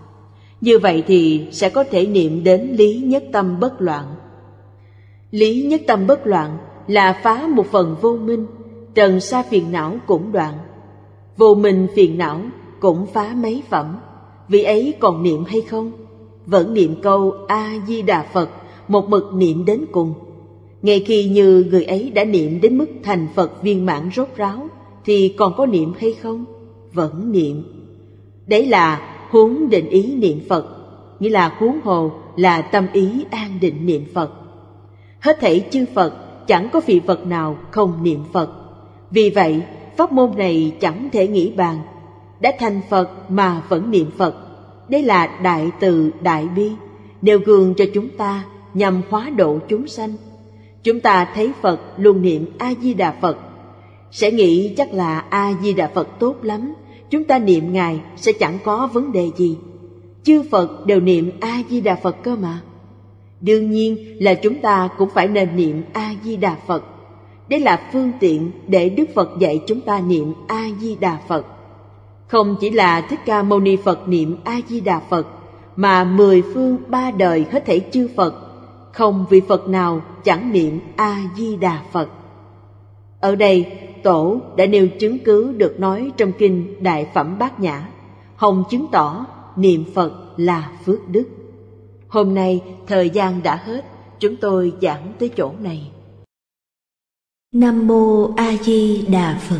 như vậy thì sẽ có thể niệm đến lý nhất tâm bất loạn lý nhất tâm bất loạn là phá một phần vô minh trần sa phiền não cũng đoạn vô minh phiền não cũng phá mấy phẩm vị ấy còn niệm hay không vẫn niệm câu a di đà phật một bậc niệm đến cùng ngay khi như người ấy đã niệm đến mức thành phật viên mãn rốt ráo thì còn có niệm hay không vẫn niệm đấy là huống định ý niệm phật nghĩa là huống hồ là tâm ý an định niệm phật hết thảy chư phật chẳng có vị phật nào không niệm phật vì vậy pháp môn này chẳng thể nghĩ bàn đã thành phật mà vẫn niệm phật đây là đại từ đại bi nêu gương cho chúng ta nhằm hóa độ chúng sanh chúng ta thấy phật luôn niệm a di đà phật sẽ nghĩ chắc là a di đà phật tốt lắm chúng ta niệm ngài sẽ chẳng có vấn đề gì chư phật đều niệm a di đà phật cơ mà đương nhiên là chúng ta cũng phải nên niệm a di đà phật đây là phương tiện để đức phật dạy chúng ta niệm a di đà phật không chỉ là Thích Ca Mâu Ni Phật niệm A-di-đà Phật, mà mười phương ba đời hết thể chư Phật, không vị Phật nào chẳng niệm A-di-đà Phật. Ở đây, Tổ đã nêu chứng cứ được nói trong Kinh Đại Phẩm Bát Nhã, hồng chứng tỏ niệm Phật là phước đức. Hôm nay thời gian đã hết, chúng tôi giảng tới chỗ này. Nam mô A Di Đà Phật.